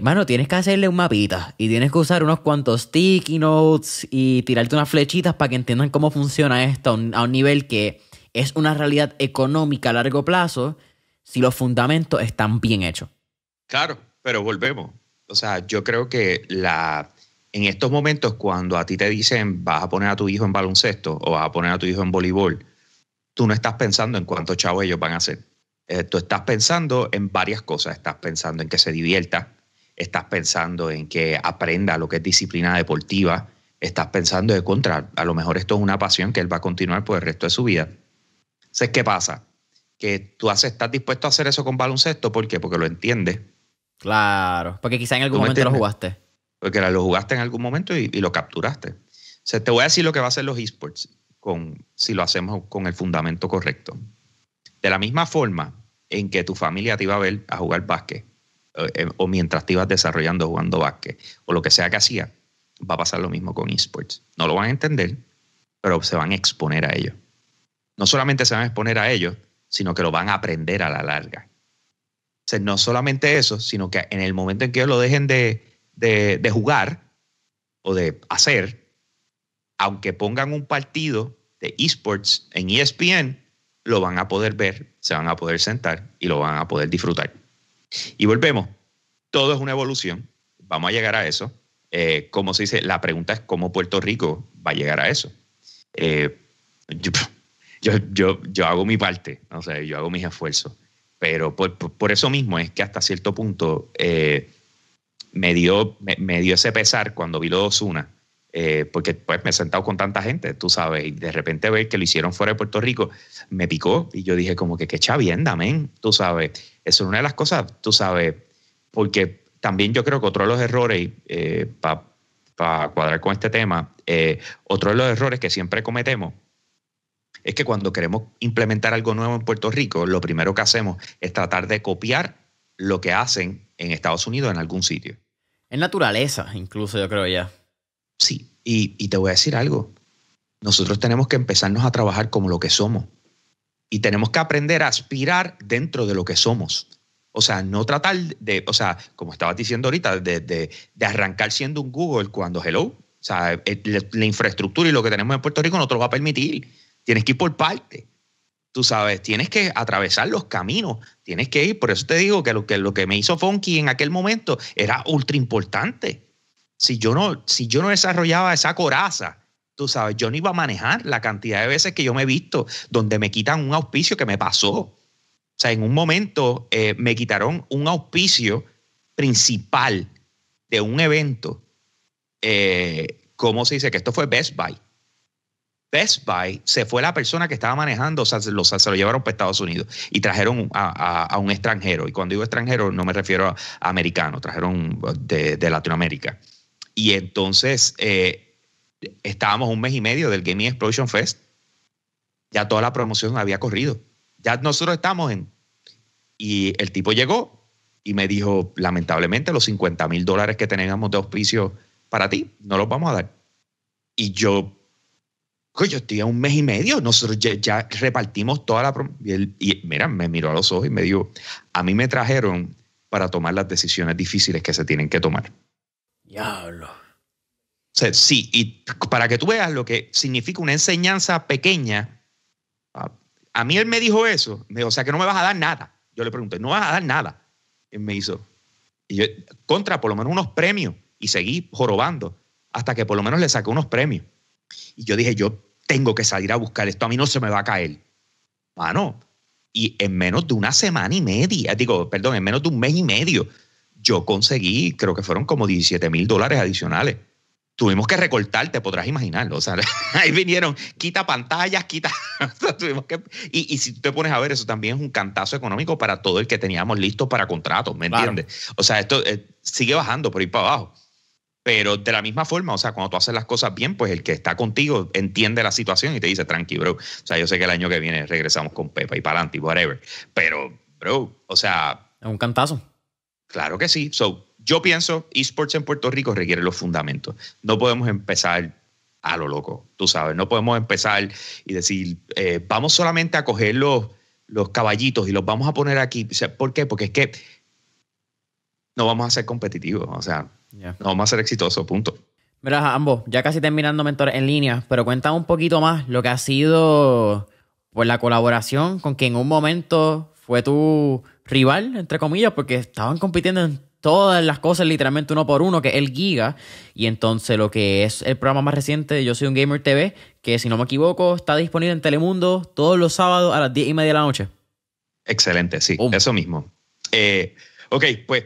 Bueno, eh, tienes que hacerle un mapita y tienes que usar unos cuantos sticky notes y tirarte unas flechitas para que entiendan cómo funciona esto a un nivel que es una realidad económica a largo plazo si los fundamentos están bien hechos. Claro, pero volvemos. O sea, yo creo que la, en estos momentos, cuando a ti te dicen vas a poner a tu hijo en baloncesto o vas a poner a tu hijo en voleibol, tú no estás pensando en cuántos chavos ellos van a hacer. Eh, tú estás pensando en varias cosas. Estás pensando en que se divierta, estás pensando en que aprenda lo que es disciplina deportiva, estás pensando de encontrar. A lo mejor esto es una pasión que él va a continuar por el resto de su vida. ¿Sabes ¿qué pasa? Que tú estás dispuesto a hacer eso con baloncesto. ¿Por qué? Porque lo entiendes. Claro, porque quizá en algún momento lo jugaste. Porque lo jugaste en algún momento y, lo capturaste. O te voy a decir lo que va a hacer los esports con, si lo hacemos con el fundamento correcto. De la misma forma en que tu familia te iba a ver a jugar básquet, eh, eh, o, mientras te ibas desarrollando jugando básquet, o lo que sea que hacía, va a pasar lo mismo con esports. No lo van a entender, pero se van a exponer a ellos. No solamente se van a exponer a ellos, sino que lo van a aprender a la larga. no solamente eso, sino que en el momento en que ellos lo dejen de, de, jugar o de hacer, aunque pongan un partido de esports en ESPN, lo van a poder ver, se van a poder sentar y lo van a poder disfrutar. Y volvemos, todo es una evolución, vamos a llegar a eso. Eh, como se dice, la pregunta es cómo Puerto Rico va a llegar a eso. Eh, yo, yo, hago mi parte, o sea, yo hago mis esfuerzos, pero por, eso mismo es que hasta cierto punto eh, me dio, me, dio ese pesar cuando vi los dos una eh, porque pues me he sentado con tanta gente, tú sabes, y de repente ver que lo hicieron fuera de Puerto Rico, me picó y yo dije como que qué chavienda, men, tú sabes. Eso es una de las cosas, tú sabes, porque también yo creo que otro de los errores, eh, para cuadrar con este tema, eh, otro de los errores que siempre cometemos es que cuando queremos implementar algo nuevo en Puerto Rico, lo primero que hacemos es tratar de copiar lo que hacen en Estados Unidos, en algún sitio. En naturaleza, incluso yo creo ya. Sí, y, te voy a decir algo. Nosotros tenemos que empezarnos a trabajar como lo que somos. Y tenemos que aprender a aspirar dentro de lo que somos. O sea, no tratar de, o sea, como estabas diciendo ahorita, de, arrancar siendo un Google cuando, hello, o sea, la, la infraestructura y lo que tenemos en Puerto Rico no te lo va a permitir. Tienes que ir por parte. Tú sabes, tienes que atravesar los caminos, tienes que ir. Por eso te digo que lo que, me hizo Funky en aquel momento era ultra importante. Si yo, no, si yo no desarrollaba esa coraza, tú sabes, yo no iba a manejar la cantidad de veces que yo me he visto donde me quitan un auspicio que me pasó. O sea, en un momento eh, me quitaron un auspicio principal de un evento. como eh, ¿Cómo se dice? Que esto fue Best Buy Best Buy se fue la persona que estaba manejando, o sea, se lo, llevaron para Estados Unidos y trajeron a, un extranjero. Y cuando digo extranjero no me refiero a, americano, trajeron uh, de, Latinoamérica. Y entonces eh, estábamos un mes y medio del Gaming Explosion Fest, ya toda la promoción había corrido. Ya nosotros estamos en... Y el tipo llegó y me dijo, lamentablemente los 50 mil dólares que teníamos de auspicio para ti, no los vamos a dar. Y yo yo estoy a un mes y medio, nosotros ya, repartimos toda la... Y, y mira, me miró a los ojos y me dijo, a mí me trajeron para tomar las decisiones difíciles que se tienen que tomar. Diablo. O sea, sí, y para que tú veas lo que significa una enseñanza pequeña, ah, a mí él me dijo eso, o sea que no me vas a dar nada. Yo le pregunté, no vas a dar nada. Él me hizo, contra por lo menos unos premios, y seguí jorobando hasta que por lo menos le saqué unos premios. Y yo dije, yo tengo que salir a buscar esto, a mí no se me va a caer. Mano, y en menos de una semana y media, digo, perdón, en menos de un mes y medio, yo conseguí, creo que fueron como 17 mil dólares adicionales. Tuvimos que recortar, te podrás imaginar. O sea, <laughs> ahí vinieron, quita pantallas, quita. <laughs> que, y, si tú te pones a ver, eso también es un cantazo económico para todo el que teníamos listo para contratos, ¿me entiendes? O sea, esto eh, sigue bajando por ir para abajo. Pero de la misma forma, o sea, cuando tú haces las cosas bien, pues el que está contigo entiende la situación y te dice, tranqui, bro. O sea, yo sé que el año que viene regresamos con Pepa y para adelante whatever. Pero, bro, o sea. Es un cantazo. Claro que sí. So, yo pienso, esports en Puerto Rico requiere los fundamentos. No podemos empezar a lo loco, tú sabes. No podemos empezar y decir, eh, vamos solamente a coger los, los caballitos y los vamos a poner aquí. ¿Por qué? Porque es que no vamos a ser competitivos. O sea, Yeah. No, más ser exitoso, punto. Mira, ambos, ya casi terminando Mentores en línea, pero cuéntame un poquito más lo que ha sido pues, la colaboración con quien en un momento fue tu rival, entre comillas, porque estaban compitiendo en todas las cosas literalmente uno por uno, que es el Giga. Y entonces lo que es el programa más reciente de Yo Soy un Gamer TV, que si no me equivoco está disponible en Telemundo todos los sábados a las 10 y media de la noche. Excelente, sí, eso mismo. Eh, ok, pues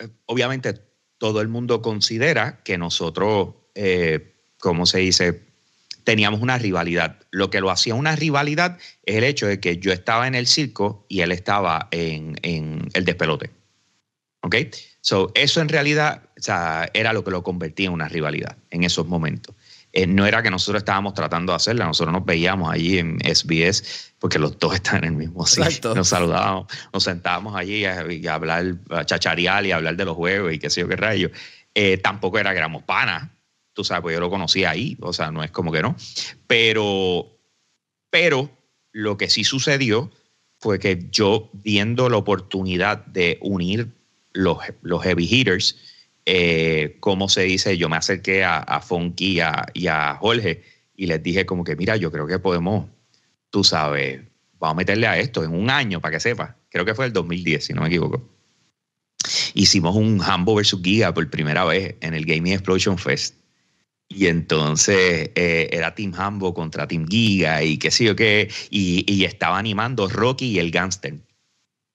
eh, obviamente todo el mundo considera que nosotros, eh, ¿cómo se dice? Teníamos una rivalidad. Lo que lo hacía una rivalidad es el hecho de que yo estaba en el circo y él estaba en, el despelote. ¿Ok? So, eso en realidad era lo que lo convertía en una rivalidad en esos momentos. Eh, no era que nosotros estábamos tratando de hacerla, nosotros nos veíamos allí en SBS, porque los dos <laughs> están en el mismo sitio. Nos saludábamos, nos sentábamos allí a, hablar, a chacharear y hablar de los juegos y qué sé yo qué rayo. Eh, tampoco era que éramos panas, tú sabes, pues yo lo conocía ahí, o sea, no es como que no. Pero, pero lo que sí sucedió fue que yo, viendo la oportunidad de unir los, los heavy hitters, eh, como se dice? Yo me acerqué a, a y a, Jorge y les dije como que, mira, yo creo que podemos, tú sabes, vamos a meterle a esto en un año, para que sepa. Creo que fue el 2010, si no me equivoco. Hicimos un Hambo vs Giga por primera vez en el Gaming Explosion Fest. Y entonces eh, era Team Hambo contra Team Giga y que sí o qué. Y, estaba animando Rocky y el Gangster.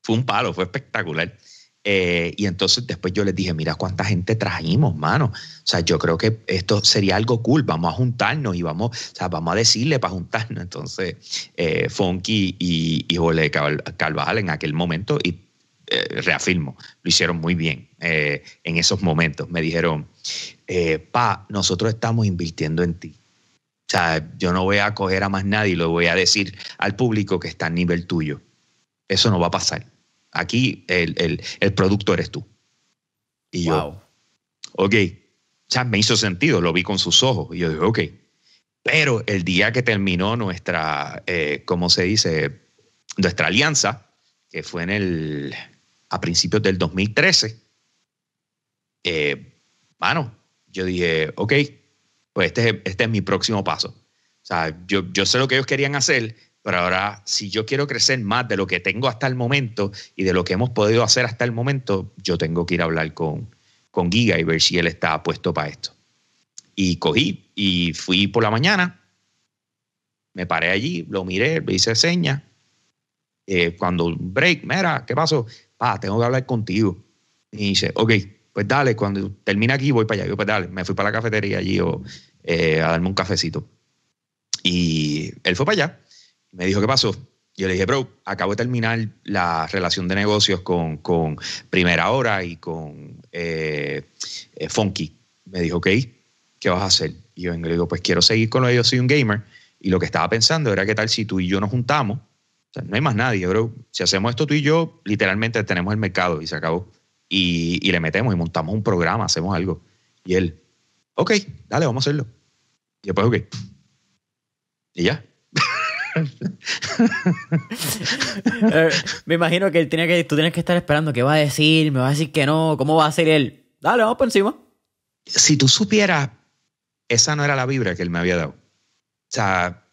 Fue un palo, fue espectacular. Eh, y entonces después yo les dije, mira cuánta gente trajimos, mano. O sea, yo creo que esto sería algo cool, vamos a juntarnos y vamos, o sea, vamos a decirle para juntarnos. Entonces, eh, Funky y, y Jole Carvajal en aquel momento, y eh, reafirmo, lo hicieron muy bien eh, en esos momentos. Me dijeron, pa, nosotros estamos invirtiendo en ti. O sea, yo no voy a coger a más nadie y lo voy a decir al público que está a nivel tuyo. Eso no va a pasar aquí el, producto eres tú. Y yo, ok, o sea, me hizo sentido, lo vi con sus ojos. Y yo dije, ok. Pero el día que terminó nuestra, eh, ¿cómo se dice? Nuestra alianza, que fue en el, a principios del 2013, bueno, eh, yo dije, ok, pues este es, este es mi próximo paso. O sea, yo, yo sé lo que ellos querían hacer, pero ahora, si yo quiero crecer más de lo que tengo hasta el momento y de lo que hemos podido hacer hasta el momento, yo tengo que ir a hablar con, con Giga y ver si él está puesto para esto. Y cogí y fui por la mañana, me paré allí, lo miré, le hice señas. Eh, cuando cuando break, mira, ¿qué pasó? Ah, tengo que hablar contigo. Y dice, ok, pues dale, cuando termina aquí voy para allá. Yo, pues dale, me fui para la cafetería allí o, eh, a darme un cafecito. Y él fue para allá me dijo, ¿qué pasó? Yo le dije, bro, acabo de terminar la relación de negocios con, con Primera Hora y con eh, eh, Funky. Me dijo, ok, ¿qué vas a hacer? Y yo le digo, pues quiero seguir con lo yo soy un gamer. Y lo que estaba pensando era qué tal si tú y yo nos juntamos. O sea, no hay más nadie, bro. Si hacemos esto tú y yo, literalmente tenemos el mercado y se acabó. Y, y le metemos y montamos un programa, hacemos algo. Y él, ok, dale, vamos a hacerlo. Y después, ok. Y ya, <laughs> Eh, me imagino que él tiene que, tú tienes que estar esperando qué va a decir, me va a decir que no, cómo va a ser él. Dale, vamos por encima. Si tú supieras, esa no era la vibra que él me había dado. O sea,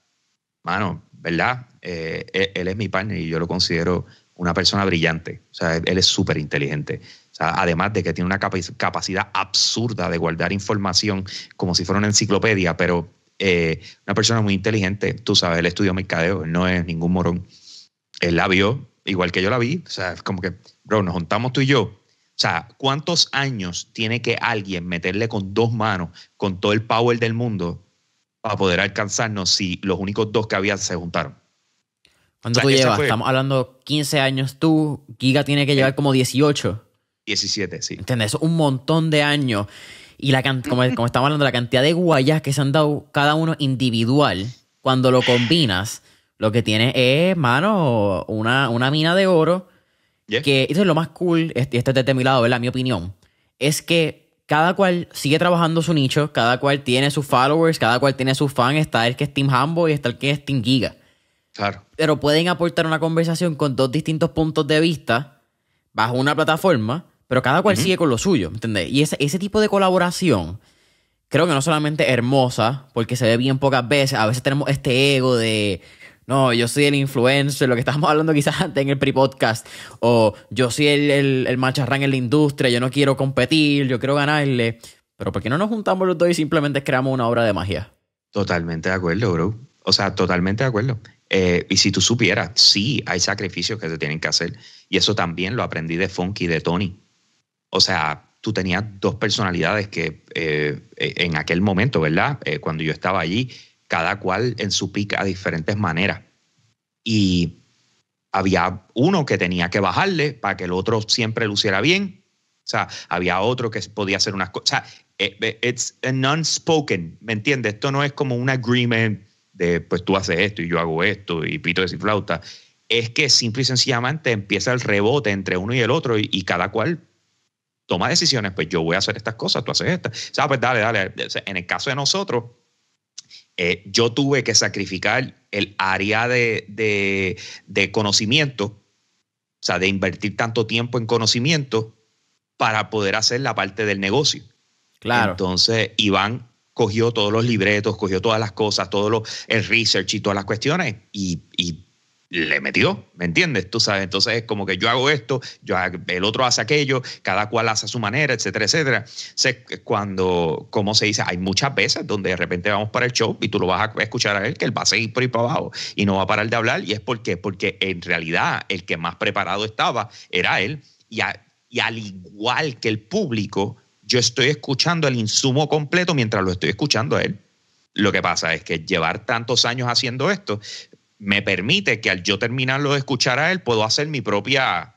mano, ¿verdad? Eh, él, es mi partner y yo lo considero una persona brillante. O sea, él es súper inteligente. O sea, además de que tiene una capacidad absurda de guardar información como si fuera una enciclopedia, pero eh, una persona muy inteligente, tú sabes, él estudió mercadeo, él no es ningún morón. Él la vio, igual que yo la vi, o sea, es como que, bro, nos juntamos tú y yo. O sea, ¿cuántos años tiene que alguien meterle con dos manos, con todo el power del mundo, para poder alcanzarnos si los únicos dos que había se juntaron? ¿Cuánto tú llevas? Estamos hablando 15 años tú, Giga tiene que llevar eh, como 18. 17, sí. ¿Entiendes? un montón de años. Y la como, estamos hablando, la cantidad de guayas que se han dado cada uno individual, cuando lo combinas, lo que tiene es, mano, una, una mina de oro. Que eso es lo más cool, este, este es determinado, ¿verdad? Mi opinión. Es que cada cual sigue trabajando su nicho, cada cual tiene sus followers, cada cual tiene sus fans. Está el que es Team Hambo y está el que es Team Giga. Claro. Pero pueden aportar una conversación con dos distintos puntos de vista bajo una plataforma pero cada cual sigue con lo suyo, ¿entendés? Y ese, tipo de colaboración creo que no solamente hermosa, porque se ve bien pocas veces, a veces tenemos este ego de, no, yo soy el influencer, lo que estábamos hablando quizás antes en el pre-podcast, o yo soy el, el, macharrán en la industria, yo no quiero competir, yo quiero ganarle, pero ¿por qué no nos juntamos los dos y simplemente creamos una obra de magia? Totalmente de acuerdo, bro. O sea, totalmente de acuerdo. Eh, y si tú supieras, sí, hay sacrificios que se tienen que hacer. Y eso también lo aprendí de Funky, y de Tony. O sea, tú tenías dos personalidades que eh, e-, en aquel momento, ¿verdad? Eh, cuando yo estaba allí, cada cual en su pica a diferentes maneras. Y había uno que tenía que bajarle para que el otro siempre luciera bien. O sea, había otro que podía hacer unas cosas. O sea, eh, it's an unspoken, ¿me entiendes? Esto no es como un agreement de pues tú haces esto y yo hago esto y pito de flauta. Es que simple y sencillamente empieza el rebote entre uno y el otro y cada cual toma decisiones, pues yo voy a hacer estas cosas, tú haces estas. O sea, pues dale, dale. En el caso de nosotros, eh, yo tuve que sacrificar el área de, conocimiento, o sea, de invertir tanto tiempo en conocimiento para poder hacer la parte del negocio. Claro. Entonces, Iván cogió todos los libretos, cogió todas las cosas, todo los el research y todas las cuestiones y le metió, ¿me entiendes? Tú sabes, entonces es como que yo hago esto, yo, el otro hace aquello, cada cual hace a su manera, etcétera, etcétera. cuando, como se dice, hay muchas veces donde de repente vamos para el show y tú lo vas a escuchar a él, que él va a seguir por ahí para abajo y no va a parar de hablar. ¿Y es por qué? Porque en realidad el que más preparado estaba era él. y al igual que el público, yo estoy escuchando el insumo completo mientras lo estoy escuchando a él. Lo que pasa es que llevar tantos años haciendo esto, me permite que al yo terminarlo de escuchar a él, puedo hacer mi propia,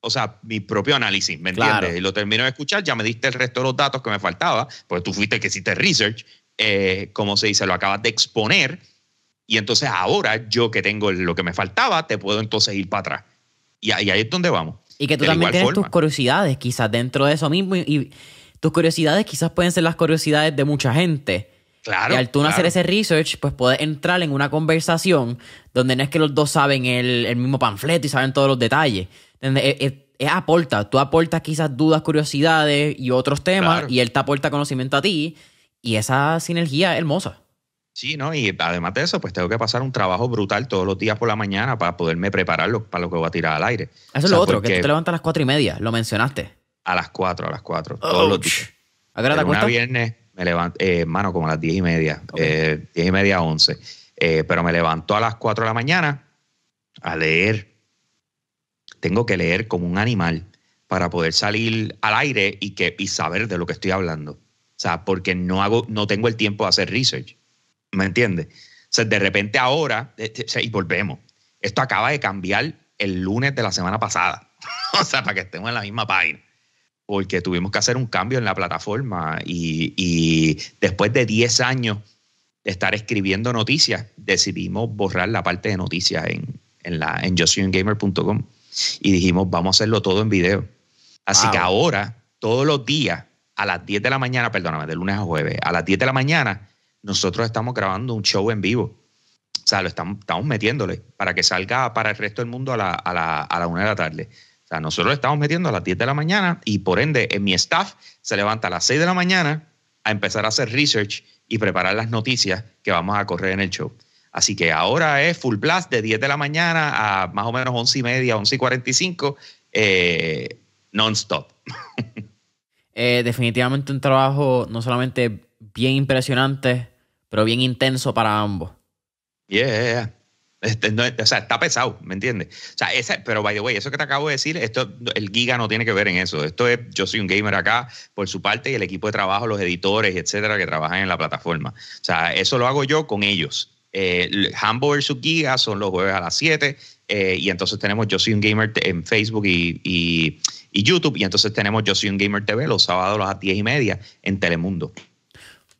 o sea, mi propio análisis, ¿me entiendes? Y lo termino de escuchar, ya me diste el resto de los datos que me faltaba, porque tú fuiste que hiciste research, eh, como se dice, lo acabas de exponer, y entonces ahora yo que tengo lo que me faltaba, te puedo entonces ir para atrás. Y, ahí es donde vamos. Y que tú también tienes tus curiosidades, quizás dentro de eso mismo, y, y tus curiosidades quizás pueden ser las curiosidades de mucha gente y al tú no hacer ese research, pues puedes entrar en una conversación donde no es que los dos saben el, mismo panfleto y saben todos los detalles. E, e, es, aporta. Tú aportas quizás dudas, curiosidades y otros temas, y él te aporta conocimiento a ti. Y esa sinergia es hermosa. Sí, ¿no? Y además de eso, pues tengo que pasar un trabajo brutal todos los días por la mañana para poderme preparar para lo que voy a tirar al aire. Eso es lo otro, que tú te levantas a las cuatro y media, lo mencionaste. A las cuatro, a las cuatro, todos los días. ¿A me levanto, hermano, eh, como a las 10 y media, eh, y media once 11. Eh, pero me levanto a las 4 de la mañana a leer. Tengo que leer como un animal para poder salir al aire y, que, saber de lo que estoy hablando. O sea, porque no, hago, no tengo el tiempo de hacer research. ¿Me entiendes? O sea, de repente ahora, y volvemos. Esto acaba de cambiar el lunes de la semana pasada. <laughs> o sea, para que estemos en la misma página porque tuvimos que hacer un cambio en la plataforma y, después de 10 años de estar escribiendo noticias, decidimos borrar la parte de noticias en, en, en y dijimos, vamos a hacerlo todo en video. Así que ahora, todos los días, a las 10 de la mañana, perdóname, de lunes a jueves, a las 10 de la mañana, nosotros estamos grabando un show en vivo. O sea, lo estamos, estamos metiéndole para que salga para el resto del mundo a la, a una de la tarde. O sea, nosotros estamos metiendo a las 10 de la mañana y por ende en mi staff se levanta a las 6 de la mañana a empezar a hacer research y preparar las noticias que vamos a correr en el show. Así que ahora es full blast de 10 de la mañana a más o menos 11 y media, 11 y 45, eh, non-stop. <laughs> Eh, definitivamente un trabajo no solamente bien impresionante, pero bien intenso para ambos. Yeah. Este, o sea, está pesado, ¿me entiendes? O sea, pero by the way, eso que te acabo de decir, esto, el giga no tiene que ver en eso. Esto es, yo soy un gamer acá por su parte y el equipo de trabajo, los editores, etcétera, que trabajan en la plataforma. O sea, eso lo hago yo con ellos. Eh, Hambo Giga son los jueves a las 7 eh, y entonces tenemos Yo Soy un Gamer en Facebook y, y, YouTube y entonces tenemos Yo Soy un Gamer TV los sábados a las 10 y media en Telemundo.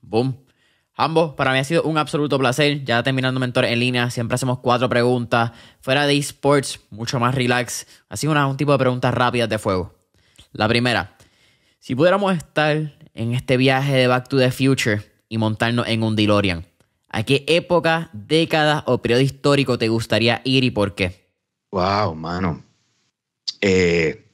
Boom. Ambos, para mí ha sido un absoluto placer. Ya terminando Mentor en línea, siempre hacemos cuatro preguntas. Fuera de esports, mucho más relax. Así sido un tipo de preguntas rápidas de fuego. La primera, si pudiéramos estar en este viaje de Back to the Future y montarnos en un DeLorean, ¿a qué época, década o periodo histórico te gustaría ir y por qué? Wow, mano. Eh,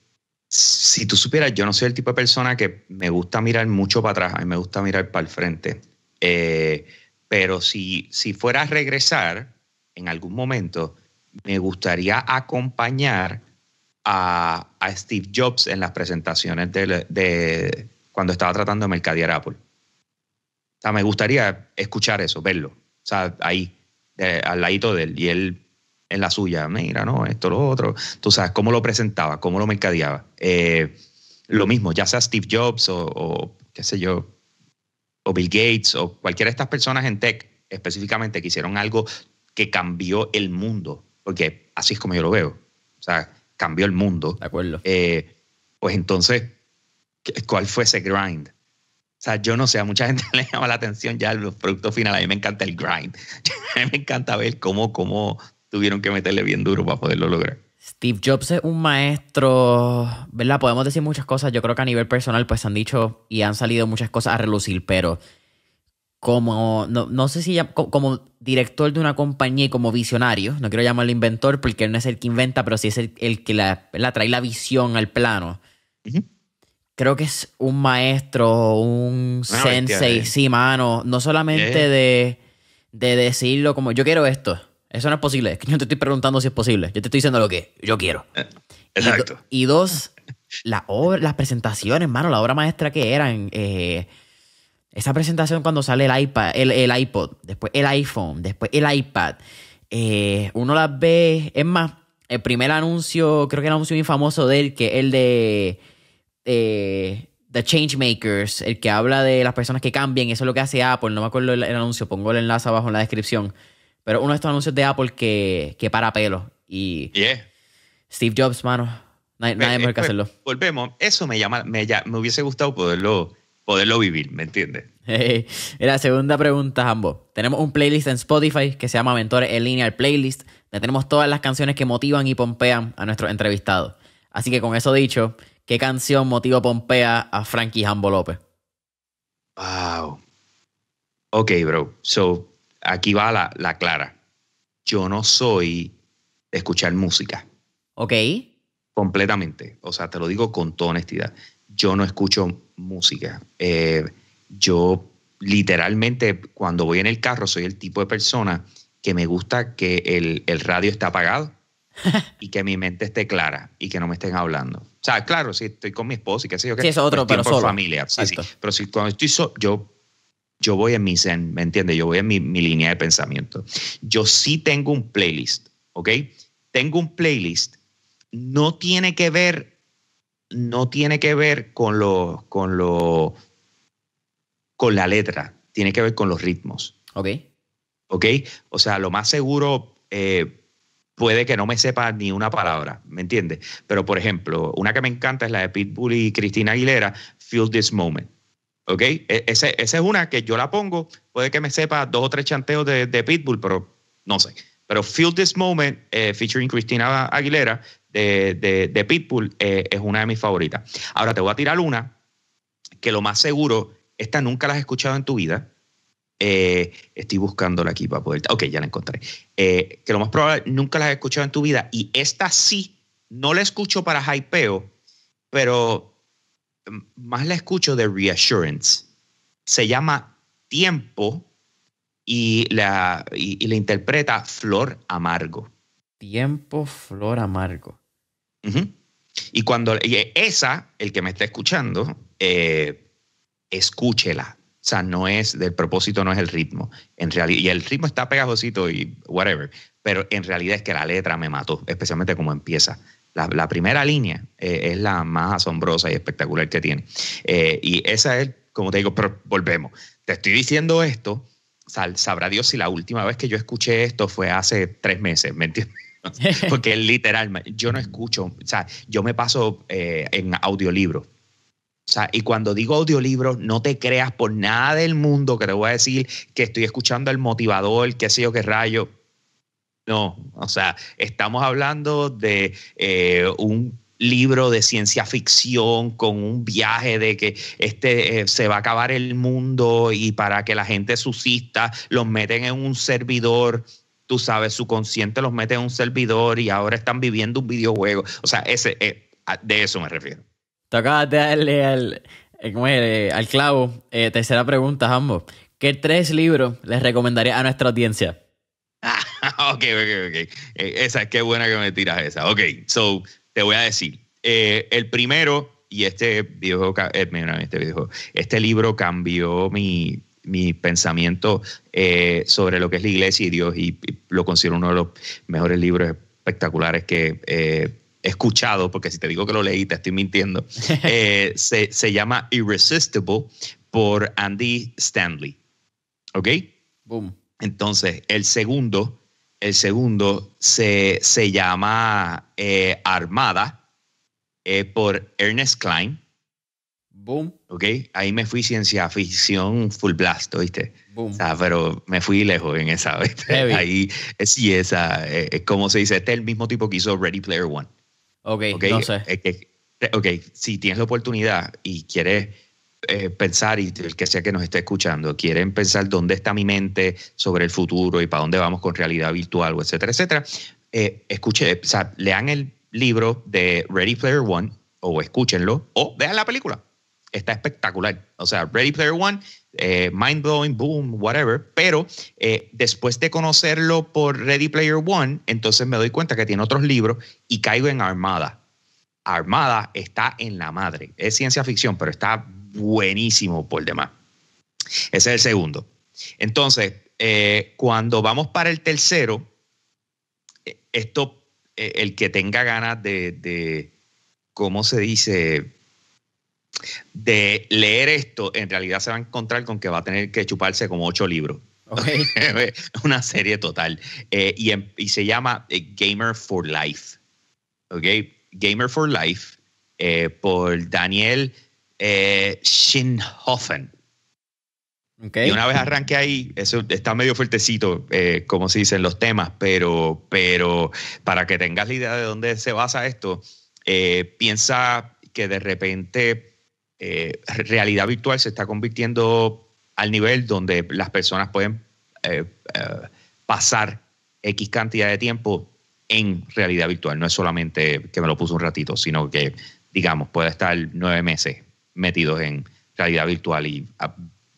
si tú supieras, yo no soy el tipo de persona que me gusta mirar mucho para atrás, a mí me gusta mirar para el frente. Eh, pero si, si fuera a regresar en algún momento, me gustaría acompañar a, Steve Jobs en las presentaciones de, cuando estaba tratando de mercadear Apple. O sea, me gustaría escuchar eso, verlo. O sea, ahí, eh, al ladito de él. Y él en la suya, mira, no, esto, lo otro. Tú sabes cómo lo presentaba, cómo lo mercadeaba. Eh, lo mismo, ya sea Steve Jobs o, o qué sé yo, o Bill Gates o cualquiera de estas personas en tech específicamente que hicieron algo que cambió el mundo, porque así es como yo lo veo, o sea, cambió el mundo. De acuerdo. Eh, pues entonces, ¿cuál fue ese grind? O sea, yo no sé, a mucha <laughs> gente le llama la atención ya los productos finales. A mí me encanta el grind. <laughs> a mí me encanta ver cómo, cómo tuvieron que meterle bien duro para poderlo lograr. Steve Jobs es un maestro, ¿verdad? Podemos decir muchas cosas. Yo creo que a nivel personal, pues han dicho y han salido muchas cosas a relucir, pero como, no, sé si ya, como director de una compañía y como visionario, no quiero llamarlo inventor porque no es el que inventa, pero sí es el, que la, la, trae la visión al plano. Creo que es un maestro, un sensei, eh. sí, mano, no solamente de decirlo como yo quiero esto, eso no es posible. Es que yo te estoy preguntando si es posible. Yo te estoy diciendo lo que yo quiero. Eh, exacto. Y, dos, la las presentaciones, mano, la obra maestra que eran. Eh, esa presentación cuando sale el iPad, el, iPod, después el iPhone, después el iPad. Eh, uno las ve. Es más, el primer anuncio, creo que el anuncio muy famoso de él, que es el de The Changemakers, el que habla de las personas que cambian. Eso es lo que hace Apple. No me acuerdo el anuncio, pongo el enlace abajo en la descripción pero uno de estos anuncios de Apple que, para pelo. Y Steve Jobs, mano. Nadie, mejor eh, que pues, hacerlo. Volvemos. Eso me llama, me, hubiese gustado poderlo, poderlo vivir, ¿me entiendes? la <laughs> segunda pregunta, ambos. Tenemos un playlist en Spotify que se llama Mentores en línea, el playlist, donde tenemos todas las canciones que motivan y pompean a nuestros entrevistados. Así que con eso dicho, ¿qué canción motiva o pompea a Frankie Jambo López? Wow. Ok, bro. So, aquí va la, clara. Yo no soy escuchar música. Ok. Completamente. O sea, te lo digo con toda honestidad. Yo no escucho música. Eh, yo literalmente cuando voy en el carro soy el tipo de persona que me gusta que el, radio está apagado <laughs> y que mi mente esté clara y que no me estén hablando. O sea, claro, si estoy con mi esposa y qué sé yo. Que es pues otro, pero solo. familia. Sí, Pero si cuando estoy solo, yo yo voy en mi zen, ¿me entiendes? Yo voy en mi, línea de pensamiento. Yo sí tengo un playlist, ¿ok? Tengo un playlist. No tiene que ver, no tiene que ver con lo, con lo, con la letra. Tiene que ver con los ritmos. Ok. Ok. O sea, lo más seguro, eh, puede que no me sepa ni una palabra, ¿me entiendes? Pero, por ejemplo, una que me encanta es la de Pitbull y Cristina Aguilera, Feel This Moment. ¿Ok? E, esa es una que yo la pongo. Puede que me sepa dos o tres chanteos de, Pitbull, pero no sé. Pero Feel This Moment, eh, featuring Cristina Aguilera, de, de, Pitbull, eh, es una de mis favoritas. Ahora te voy a tirar una que lo más seguro, esta nunca la has escuchado en tu vida. Eh, estoy buscándola aquí para poder. Ok, ya la encontré. que lo más probable, nunca la has escuchado en tu vida. Y esta sí, no la escucho para hypeo, pero más la escucho de reassurance. Se llama tiempo y la, y, interpreta Flor Amargo. Tiempo, Flor Amargo. Y cuando esa, el que me está escuchando, eh, escúchela. O sea, no es del propósito, no es el ritmo. En realidad, y el ritmo está pegajosito y whatever. Pero en realidad es que la letra me mató, especialmente como empieza. La, primera línea eh, es la más asombrosa y espectacular que tiene. Eh, y esa es, como te digo, pero volvemos. Te estoy diciendo esto, sabrá Dios si la última vez que yo escuché esto fue hace tres meses, ¿me entiendes? <laughs> Porque es literal, yo no escucho, o sea, yo me paso eh, en audiolibro. O sea, y cuando digo audiolibro, no te creas por nada del mundo que te voy a decir que estoy escuchando El motivador, qué sé yo, qué rayo. No, o sea, estamos hablando de eh, un libro de ciencia ficción con un viaje de que este eh, se va a acabar el mundo y para que la gente subsista los meten en un servidor tú sabes su consciente los mete en un servidor y ahora están viviendo un videojuego o sea ese eh, de eso me refiero te de darle al, clavo eh, tercera pregunta ambos ¿qué tres libros les recomendaría a nuestra audiencia? Ah. <laughs> ok, ok, ok. Eh, esa, qué buena que me tiras esa. Ok, so, te voy a decir. Eh, el primero, y este videojuego, eh, este este libro cambió mi, mi pensamiento sobre lo que es la iglesia y Dios, y, lo considero uno de los mejores libros espectaculares que he escuchado, porque si te digo que lo leí, te estoy mintiendo. <laughs> se, se llama Irresistible por Andy Stanley. ¿Ok? Boom. Entonces, el segundo el segundo se, llama eh, Armada eh, por Ernest Klein. Boom. Ok, ahí me fui ciencia ficción full blast, ¿viste? Boom. pero me fui lejos en esa, ¿viste? Ahí, eh, sí, esa, es como se dice, este es el mismo tipo que hizo Ready Player One. Ok, okay? no ok, si tienes la oportunidad y quieres eh, pensar, y el que sea que nos esté escuchando, quieren pensar dónde está mi mente sobre el futuro y para dónde vamos con realidad virtual, etcétera, etcétera, eh, escuche, o sea, lean el libro de Ready Player One o escúchenlo o vean la película. Está espectacular. O sea, Ready Player One, eh, mind blowing, boom, whatever. Pero eh, después de conocerlo por Ready Player One, entonces me doy cuenta que tiene otros libros y caigo en Armada. Armada está en la madre. Es ciencia ficción, pero está buenísimo por demás. Ese es el segundo. Entonces, eh, cuando vamos para el tercero, eh, esto, eh, el que tenga ganas de, de, ¿cómo se dice? De leer esto, en realidad se va a encontrar con que va a tener que chuparse como ocho libros. <laughs> Una serie total. y, em, y, se llama Gamer for Life. ¿Ok? Gamer for Life por Daniel eh, Shinhofen. Y una vez arranque ahí, eso está medio fuertecito, eh, como se dicen los temas, pero, pero para que tengas la idea de dónde se basa esto, eh, piensa que de repente eh, realidad virtual se está convirtiendo al nivel donde las personas pueden pasar X cantidad de tiempo en realidad virtual. No es solamente que me lo puse un ratito, sino que, digamos, puede estar nueve meses metidos en realidad virtual y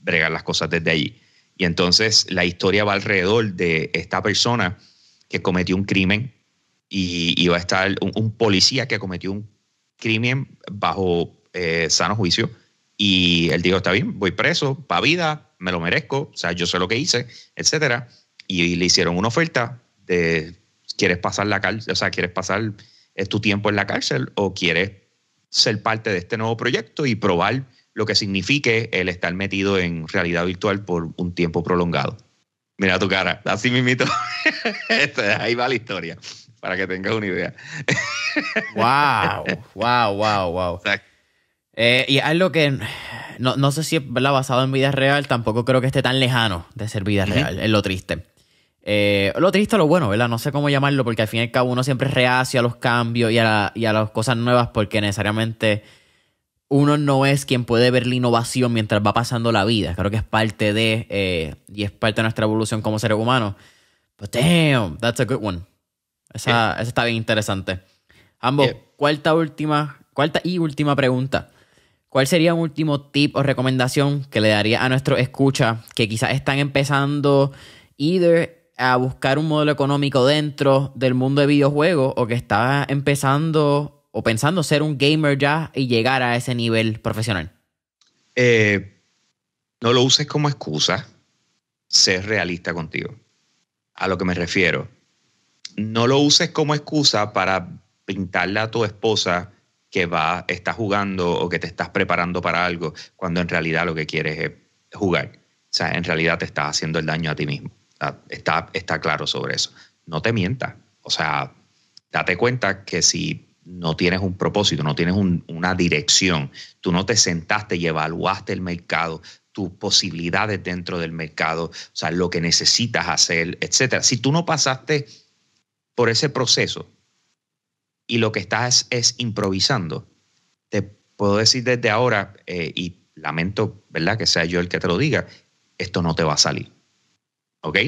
bregar las cosas desde allí. Y entonces la historia va alrededor de esta persona que cometió un crimen y, iba a estar un, policía que cometió un crimen bajo eh, sano juicio y él dijo, está bien, voy preso, pa vida, me lo merezco, o sea, yo sé lo que hice, etcétera. Y, le hicieron una oferta de, ¿quieres pasar la cárcel? O sea, ¿quieres pasar tu tiempo en la cárcel o quieres ser parte de este nuevo proyecto y probar lo que signifique el estar metido en realidad virtual por un tiempo prolongado. Mira tu cara, así mismito. <laughs> Este, ahí va la historia, para que tengas una idea. wow, wow, wow, wow. Eh, y algo que no, sé si es basado en vida real, tampoco creo que esté tan lejano de ser vida real, es lo triste. Eh, lo triste lo bueno, ¿verdad? No sé cómo llamarlo, porque al fin y al cabo uno siempre reace a los cambios y a, las cosas nuevas, porque necesariamente uno no es quien puede ver la innovación mientras va pasando la vida. Creo que es parte de, eh, y es parte de nuestra evolución como seres humanos. But pues, damn, that's a good one. Esa, está bien interesante. Ambos, cuarta, última, cuarta y última pregunta. ¿Cuál sería un último tip o recomendación que le daría a nuestro escucha que quizás están empezando either a buscar un modelo económico dentro del mundo de videojuegos o que está empezando o pensando ser un gamer ya y llegar a ese nivel profesional? Eh, no lo uses como excusa. Ser realista contigo. A lo que me refiero. No lo uses como excusa para pintarle a tu esposa que va, está jugando o que te estás preparando para algo, cuando en realidad lo que quieres es jugar. O sea, en realidad te estás haciendo el daño a ti mismo está, está claro sobre eso. No te mientas. O sea, date cuenta que si no tienes un propósito, no tienes una dirección, tú no te sentaste y evaluaste el mercado, tus posibilidades dentro del mercado, o sea, lo que necesitas hacer, etcétera. Si tú no pasaste por ese proceso y lo que estás es improvisando, te puedo decir desde ahora, eh, y lamento, ¿verdad? Que sea yo el que te lo diga, esto no te va a salir. ¿Ok?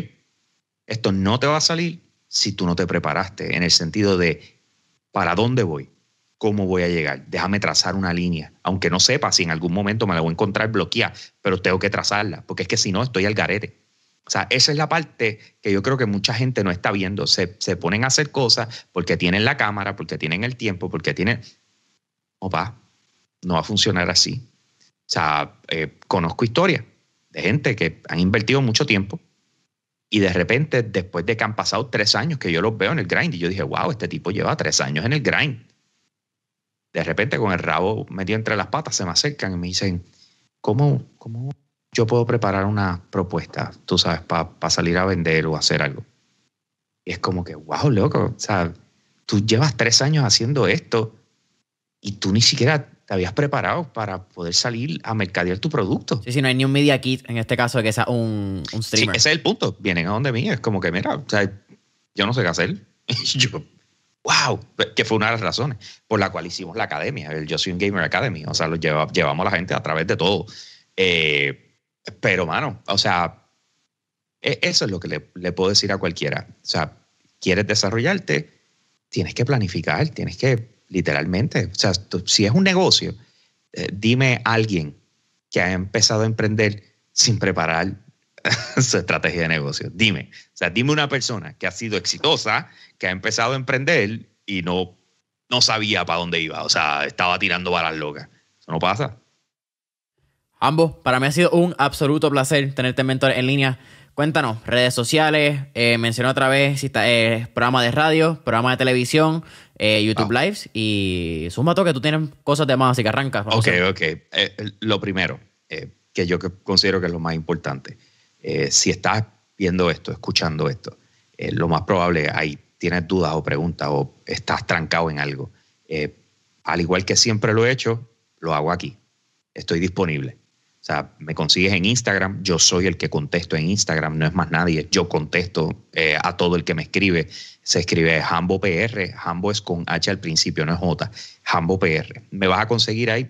Esto no te va a salir si tú no te preparaste en el sentido de para dónde voy, cómo voy a llegar. Déjame trazar una línea, aunque no sepa si en algún momento me la voy a encontrar bloqueada, pero tengo que trazarla, porque es que si no estoy al garete. O sea, esa es la parte que yo creo que mucha gente no está viendo. Se, ponen a hacer cosas porque tienen la cámara, porque tienen el tiempo, porque tienen... Opa, no va a funcionar así. O sea, eh, conozco historias de gente que han invertido mucho tiempo, y de repente, después de que han pasado tres años que yo los veo en el grind, y yo dije, wow, este tipo lleva tres años en el grind. De repente, con el rabo metido entre las patas, se me acercan y me dicen, ¿cómo, cómo yo puedo preparar una propuesta, tú sabes, para salir a vender o hacer algo? Y es como que, wow, loco, o sea, tú llevas tres años haciendo esto y tú ni siquiera te habías preparado para poder salir a mercadear tu producto. Sí, si no hay ni un media kit en este caso que sea un, un streamer. ese es el punto. Vienen a donde mí, es como que, mira, o sea, yo no sé qué hacer. wow, <laughs> que fue una de las razones por la cual hicimos la academia, el Yo Soy un Gamer Academy. O sea, lo llevamos a la gente a través de todo. Eh, pero, mano, o sea, e, eso es lo que le, le puedo decir a cualquiera. O sea, quieres desarrollarte, tienes que planificar, tienes que literalmente. O sea, si es un negocio, eh, dime a alguien que ha empezado a emprender sin preparar <laughs> su estrategia de negocio. Dime. O sea, dime una persona que ha sido exitosa, que ha empezado a emprender y no, no sabía para dónde iba. O sea, estaba tirando balas locas. Eso no pasa. Ambos, para mí ha sido un absoluto placer tenerte mentor en línea. Cuéntanos, redes sociales, eh, mencionó otra vez si está, eh, programa de radio, programa de televisión, eh, YouTube ah. Lives y todo que tú tienes cosas de más, así que arrancas. Ok, ok. lo primero, que yo considero que es lo más importante, si estás viendo esto, escuchando esto, lo más probable ahí tienes dudas o preguntas o estás trancado en algo. al igual que siempre lo he hecho, lo hago aquí. Estoy disponible. O sea, me consigues en Instagram, yo soy el que contesto en Instagram, no es más nadie. Yo contesto eh, a todo el que me escribe. Se escribe Jambo PR, Hambo es con H al principio, no es J. Hambo PR. Me vas a conseguir ahí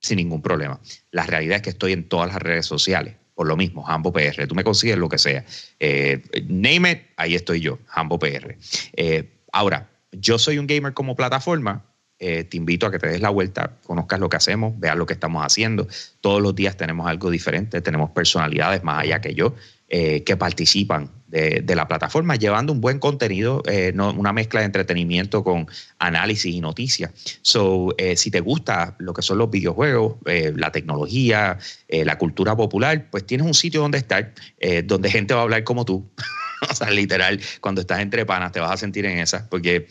sin ningún problema. La realidad es que estoy en todas las redes sociales, por lo mismo, Hambo PR. Tú me consigues lo que sea. Eh, name it, ahí estoy yo, Hambo PR. Eh, ahora, yo soy un gamer como plataforma, eh, te invito a que te des la vuelta, conozcas lo que hacemos, veas lo que estamos haciendo. Todos los días tenemos algo diferente, tenemos personalidades más allá que yo eh, que participan de, la plataforma, llevando un buen contenido, eh, una mezcla de entretenimiento con análisis y noticias. So, si te gusta lo que son los videojuegos, la tecnología, la cultura popular, pues tienes un sitio donde estar, donde gente va a hablar como tú. <laughs> o sea, literal, cuando estás entre panas te vas a sentir en esas, porque,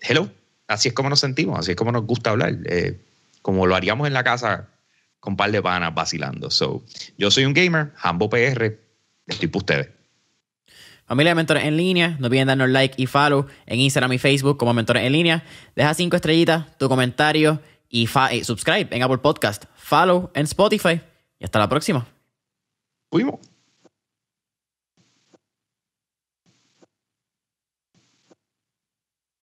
hello, así es como nos sentimos, así es como nos gusta hablar, eh, como lo haríamos en la casa con un par de panas vacilando. So, yo soy un gamer, Hambo PR, estoy por ustedes. Familia de Mentores en Línea, no olviden darnos like y follow en Instagram y Facebook como Mentores en Línea. Deja cinco estrellitas, tu comentario y, y subscribe en Apple Podcast, follow en Spotify y hasta la próxima. Fuimos.